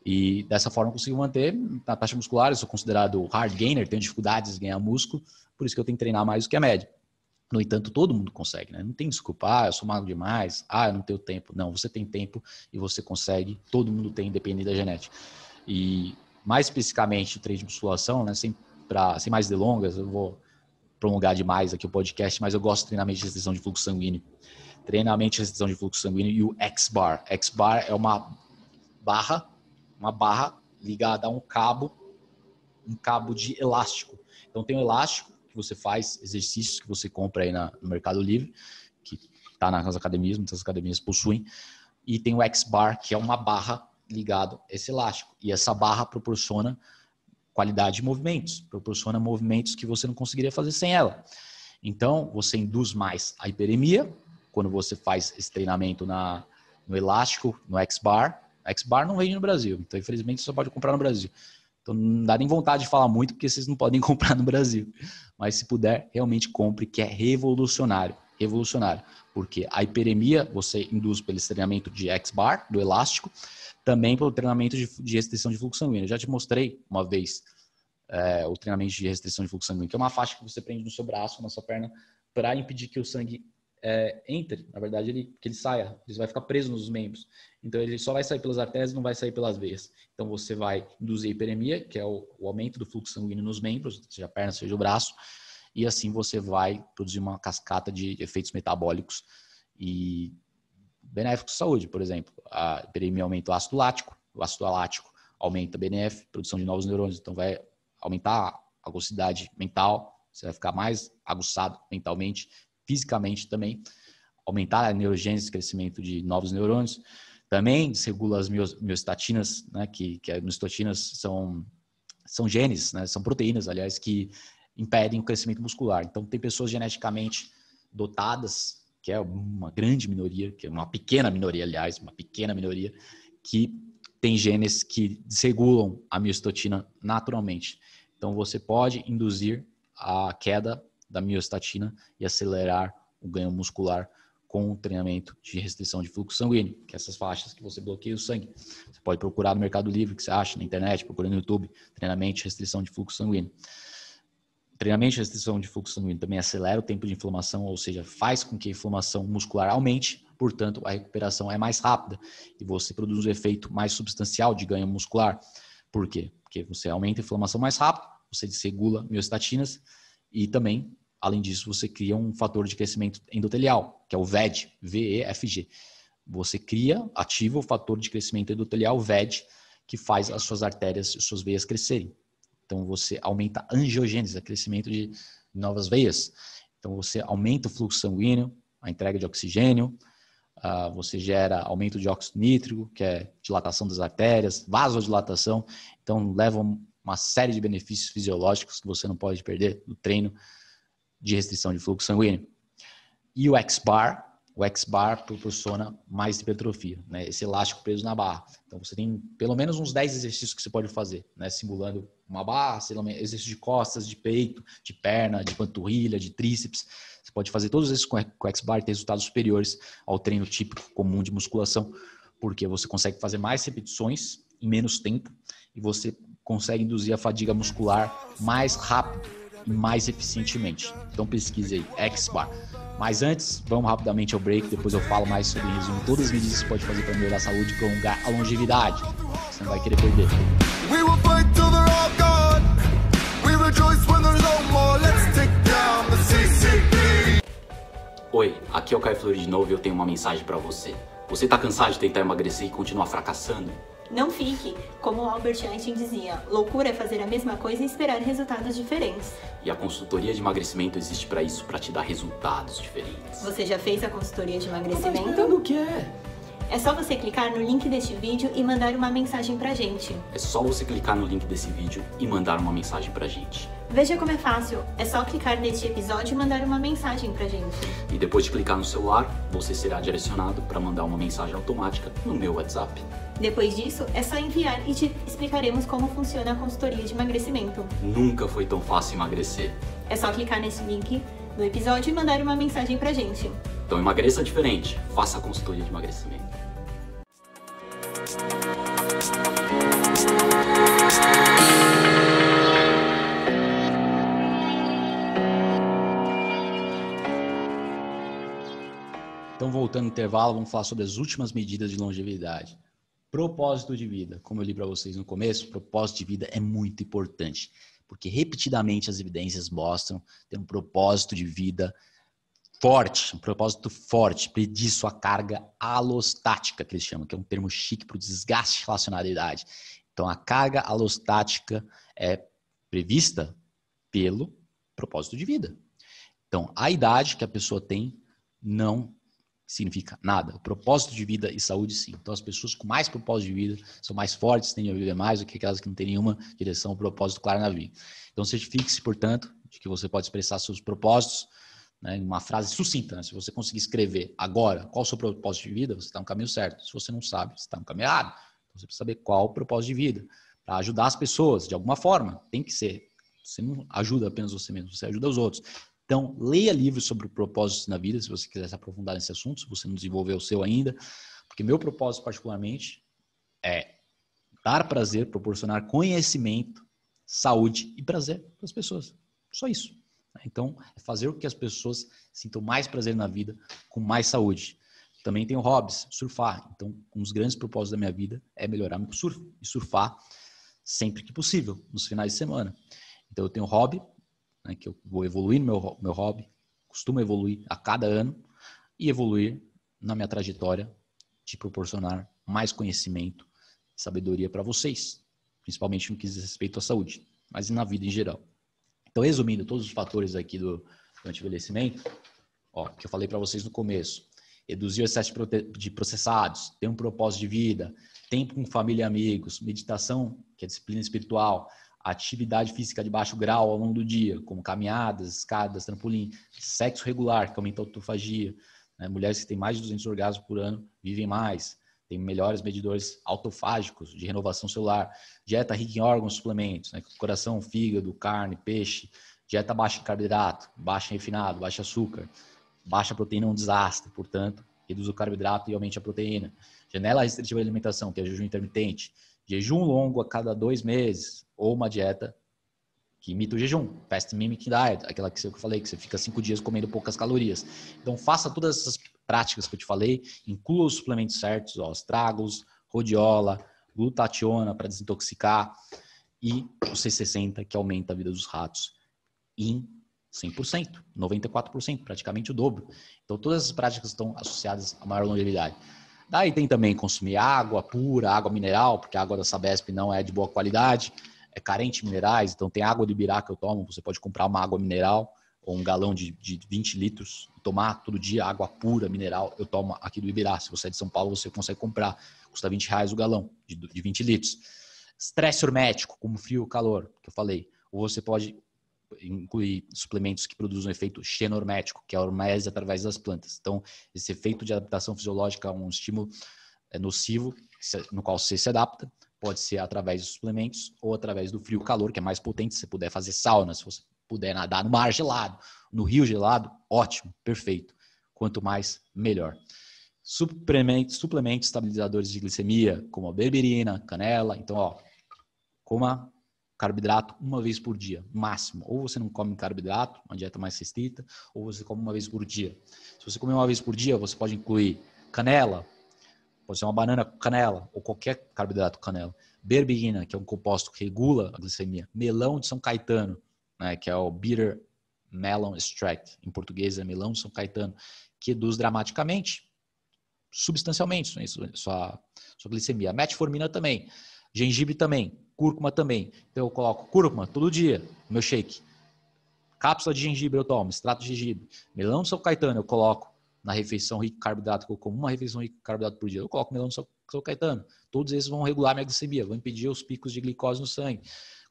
E dessa forma eu consigo manter a taxa muscular. Eu sou considerado hard gainer, tenho dificuldades em ganhar músculo, por isso que eu tenho que treinar mais do que a média. No entanto, todo mundo consegue, né? Não tem desculpa, ah, eu sou magro demais, ah, eu não tenho tempo. Não, você tem tempo e você consegue, todo mundo tem, independente da genética. E mais especificamente o treino de musculação, né? Sem, pra, sem mais delongas, eu vou prolongar demais aqui o podcast, mas eu gosto de treinamento de restrição de fluxo sanguíneo. Treinamento de restrição de fluxo sanguíneo e o X-Bar. X-Bar é uma barra, uma barra ligada a um cabo, um cabo de elástico. Então tem um elástico que você faz, exercícios que você compra aí na, no Mercado Livre, que está nas academias, muitas academias possuem, e tem o X-Bar, que é uma barra ligado a esse elástico. E essa barra proporciona qualidade de movimentos, proporciona movimentos que você não conseguiria fazer sem ela. Então, você induz mais a hiperemia quando você faz esse treinamento na, no elástico, no X-Bar. X-Bar não vende no Brasil, então infelizmente você só pode comprar no Brasil. Então não dá nem vontade de falar muito, porque vocês não podem comprar no Brasil mas se puder, realmente compre, que é revolucionário. Revolucionário, porque a hiperemia você induz pelo treinamento de X-bar, do elástico, também pelo treinamento de, de restrição de fluxo sanguíneo. Eu já te mostrei uma vez é, o treinamento de restrição de fluxo sanguíneo, que é uma faixa que você prende no seu braço, na sua perna, para impedir que o sangue é, entre, na verdade, ele, que ele saia, ele vai ficar preso nos membros. Então ele só vai sair pelas artérias, não vai sair pelas veias. Então você vai induzir hiperemia, que é o, o aumento do fluxo sanguíneo nos membros, seja a perna, seja o braço, e assim você vai produzir uma cascata de efeitos metabólicos e benéficos à saúde, por exemplo, a hiperemia aumenta o ácido lático, o ácido lático aumenta a BNF, produção de novos neurônios, então vai aumentar a agucidade mental, você vai ficar mais aguçado mentalmente, fisicamente também, aumentar a neurogênese, crescimento de novos neurônios também desregula as miostatinas, né, que, que as miostatinas são, são genes, né, são proteínas, aliás, que impedem o crescimento muscular. Então, tem pessoas geneticamente dotadas, que é uma grande minoria, que é uma pequena minoria, aliás, uma pequena minoria, que tem genes que desregulam a miostatina naturalmente. Então, você pode induzir a queda da miostatina e acelerar o ganho muscular com o treinamento de restrição de fluxo sanguíneo, que é essas faixas que você bloqueia o sangue. Você pode procurar no Mercado Livre, que você acha na internet, procura no YouTube, treinamento de restrição de fluxo sanguíneo. Treinamento de restrição de fluxo sanguíneo também acelera o tempo de inflamação, ou seja, faz com que a inflamação muscular aumente, portanto, a recuperação é mais rápida e você produz um efeito mais substancial de ganho muscular. Por quê? Porque você aumenta a inflamação mais rápido, você desregula miostatinas e também Além disso, você cria um fator de crescimento endotelial, que é o VED, g Você cria, ativa o fator de crescimento endotelial VED, que faz as suas artérias e suas veias crescerem. Então você aumenta a angiogênese, é crescimento de novas veias. Então você aumenta o fluxo sanguíneo, a entrega de oxigênio, ah, você gera aumento de óxido nítrico, que é dilatação das artérias, vasodilatação. Então leva uma série de benefícios fisiológicos que você não pode perder no treino de restrição de fluxo sanguíneo. E o X-bar, o X-bar proporciona mais hipertrofia, né? Esse elástico preso na barra. Então você tem pelo menos uns 10 exercícios que você pode fazer, né? Simulando uma barra, exercício de costas, de peito, de perna, de panturrilha, de tríceps. Você pode fazer todos esses com o X-bar e ter resultados superiores ao treino típico comum de musculação, porque você consegue fazer mais repetições em menos tempo e você consegue induzir a fadiga muscular mais rápido mais eficientemente. Então pesquise aí, bar. Mas antes, vamos rapidamente ao break, depois eu falo mais sobre em resumo todas as medidas que você pode fazer para melhorar a saúde e prolongar a longevidade. Você não vai querer perder. We will fight till they're all gone. We rejoice when there's no more. Let's take down the CCP. Oi, aqui é o Caio Flores de novo e eu tenho uma mensagem para você. Você tá cansado de tentar emagrecer e continuar fracassando? Não fique, como Albert Einstein dizia, loucura é fazer a mesma coisa e esperar resultados diferentes. E a consultoria de emagrecimento existe para isso, para te dar resultados diferentes. Você já fez a consultoria de tá emagrecimento? Não tá o que é? É só você clicar no link deste vídeo e mandar uma mensagem pra gente. É só você clicar no link desse vídeo e mandar uma mensagem pra gente. Veja como é fácil. É só clicar neste episódio e mandar uma mensagem pra gente. E depois de clicar no celular, você será direcionado para mandar uma mensagem automática no meu WhatsApp. Depois disso, é só enviar e te explicaremos como funciona a consultoria de emagrecimento. Nunca foi tão fácil emagrecer. É só clicar nesse link do episódio e mandar uma mensagem pra gente. Então emagreça diferente, faça a consultoria de emagrecimento. Então, voltando ao intervalo, vamos falar sobre as últimas medidas de longevidade. Propósito de vida. Como eu li para vocês no começo, propósito de vida é muito importante, porque repetidamente as evidências mostram ter um propósito de vida forte, um propósito forte, pedir sua carga alostática, que eles chamam, que é um termo chique para o desgaste relacionado à idade. Então, a carga alostática é prevista pelo propósito de vida. Então, a idade que a pessoa tem não significa nada. O propósito de vida e saúde, sim. Então, as pessoas com mais propósito de vida são mais fortes, têm a viver mais do que aquelas que não têm nenhuma direção ou propósito claro na vida. Então, certifique-se, portanto, de que você pode expressar seus propósitos né, uma frase sucinta, né? se você conseguir escrever agora qual o seu propósito de vida, você está no caminho certo. Se você não sabe, você está no caminho errado. Então, você precisa saber qual o propósito de vida para ajudar as pessoas de alguma forma. Tem que ser. Você não ajuda apenas você mesmo, você ajuda os outros. Então, leia livros sobre propósitos na vida, se você quiser se aprofundar nesse assunto, se você não desenvolveu o seu ainda. Porque meu propósito, particularmente, é dar prazer, proporcionar conhecimento, saúde e prazer para as pessoas. Só isso. Né? Então, é fazer com que as pessoas sintam mais prazer na vida, com mais saúde. Também tenho hobbies, surfar. Então, um dos grandes propósitos da minha vida é melhorar meu surf e surfar sempre que possível, nos finais de semana. Então, eu tenho hobby, né, que eu vou evoluir no meu, meu hobby, costumo evoluir a cada ano e evoluir na minha trajetória de proporcionar mais conhecimento sabedoria para vocês, principalmente no que diz respeito à saúde, mas na vida em geral. Então, resumindo todos os fatores aqui do, do antivelhecimento, ó, que eu falei para vocês no começo, reduzir o excesso de processados, ter um propósito de vida, tempo com família e amigos, meditação, que é disciplina espiritual, atividade física de baixo grau ao longo do dia, como caminhadas, escadas, trampolim, sexo regular, que aumenta a autofagia, né? mulheres que têm mais de 200 orgasmos por ano vivem mais, tem melhores medidores autofágicos de renovação celular, dieta rica em órgãos, suplementos, né? coração, fígado, carne, peixe, dieta baixa em carboidrato, baixa em refinado, baixa açúcar, baixa proteína é um desastre, portanto, reduz o carboidrato e aumente a proteína. Janela restritiva de alimentação, que é jejum intermitente, jejum longo a cada dois meses, ou uma dieta que imita o jejum, fast mimic diet, aquela que eu falei, que você fica cinco dias comendo poucas calorias. Então faça todas essas práticas que eu te falei, inclua os suplementos certos, ó, os tragos, rodiola, glutationa para desintoxicar e o C60 que aumenta a vida dos ratos em 100%, 94%, praticamente o dobro. Então todas essas práticas estão associadas a maior longevidade. Daí tem também consumir água pura, água mineral, porque a água da Sabesp não é de boa qualidade, é carente de minerais, então tem água de birá que eu tomo, você pode comprar uma água mineral ou um galão de, de 20 litros, tomar todo dia água pura, mineral, eu tomo aqui do Ibirá. Se você é de São Paulo, você consegue comprar. Custa 20 reais o galão de, de 20 litros. Estresse hormético, como frio, calor, que eu falei. Ou você pode incluir suplementos que produzem um efeito xenormético, que é a hormese através das plantas. Então, esse efeito de adaptação fisiológica a um estímulo é, nocivo, no qual você se adapta, pode ser através dos suplementos ou através do frio calor, que é mais potente, se puder fazer sauna, se você puder nadar no mar gelado, no rio gelado, ótimo, perfeito. Quanto mais, melhor. Suplementos, suplementos estabilizadores de glicemia, como a berberina, canela. Então, ó, coma carboidrato uma vez por dia, máximo. Ou você não come carboidrato, uma dieta mais restrita, ou você come uma vez por dia. Se você comer uma vez por dia, você pode incluir canela, pode ser uma banana com canela, ou qualquer carboidrato com canela. Berberina, que é um composto que regula a glicemia. Melão de São Caetano, né, que é o Bitter Melon Extract, em português é Melão São Caetano, que reduz dramaticamente, substancialmente, né, sua, sua glicemia. metformina também, gengibre também, cúrcuma também. Então eu coloco cúrcuma todo dia no meu shake. Cápsula de gengibre eu tomo, extrato de gengibre. Melão de São Caetano eu coloco na refeição rica em carboidrato, que eu como uma refeição rica em carboidrato por dia, eu coloco melão de São Caetano. Todos esses vão regular minha glicemia, vão impedir os picos de glicose no sangue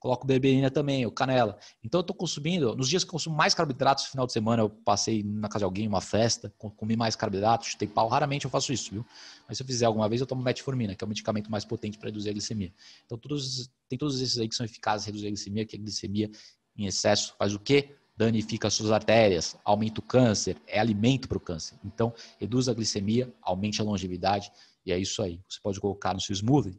coloco berberina também, ou canela. Então eu estou consumindo, nos dias que eu consumo mais carboidratos, no final de semana eu passei na casa de alguém, uma festa, comi mais carboidratos, chutei pau, raramente eu faço isso, viu? Mas se eu fizer alguma vez, eu tomo metformina, que é o medicamento mais potente para reduzir a glicemia. Então todos, tem todos esses aí que são eficazes reduzir a glicemia, que a é glicemia em excesso faz o quê? danifica suas artérias, aumenta o câncer, é alimento para o câncer. Então, reduz a glicemia, aumente a longevidade, e é isso aí. Você pode colocar no seu smoothie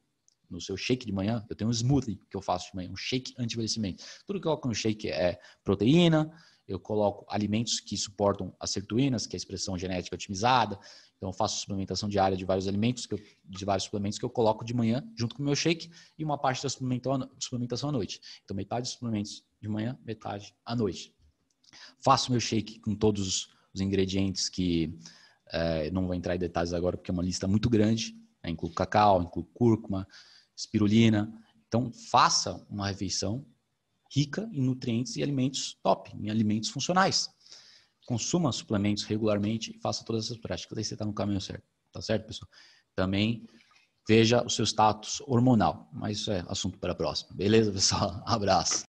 no seu shake de manhã, eu tenho um smoothie que eu faço de manhã, um shake anti-envelhecimento. Tudo que eu coloco no shake é proteína, eu coloco alimentos que suportam as sertuínas, que é a expressão genética otimizada. Então eu faço suplementação diária de vários alimentos, eu, de vários suplementos que eu coloco de manhã junto com o meu shake e uma parte da suplementação à noite. Então metade dos suplementos de manhã, metade à noite. Faço meu shake com todos os ingredientes que é, não vou entrar em detalhes agora porque é uma lista muito grande. Né? Incluo cacau, incluo cúrcuma, espirulina. Então, faça uma refeição rica em nutrientes e alimentos top, em alimentos funcionais. Consuma suplementos regularmente e faça todas essas práticas. Aí você está no caminho certo, tá certo, pessoal? Também veja o seu status hormonal. Mas isso é assunto para a próxima. Beleza, pessoal? Abraço.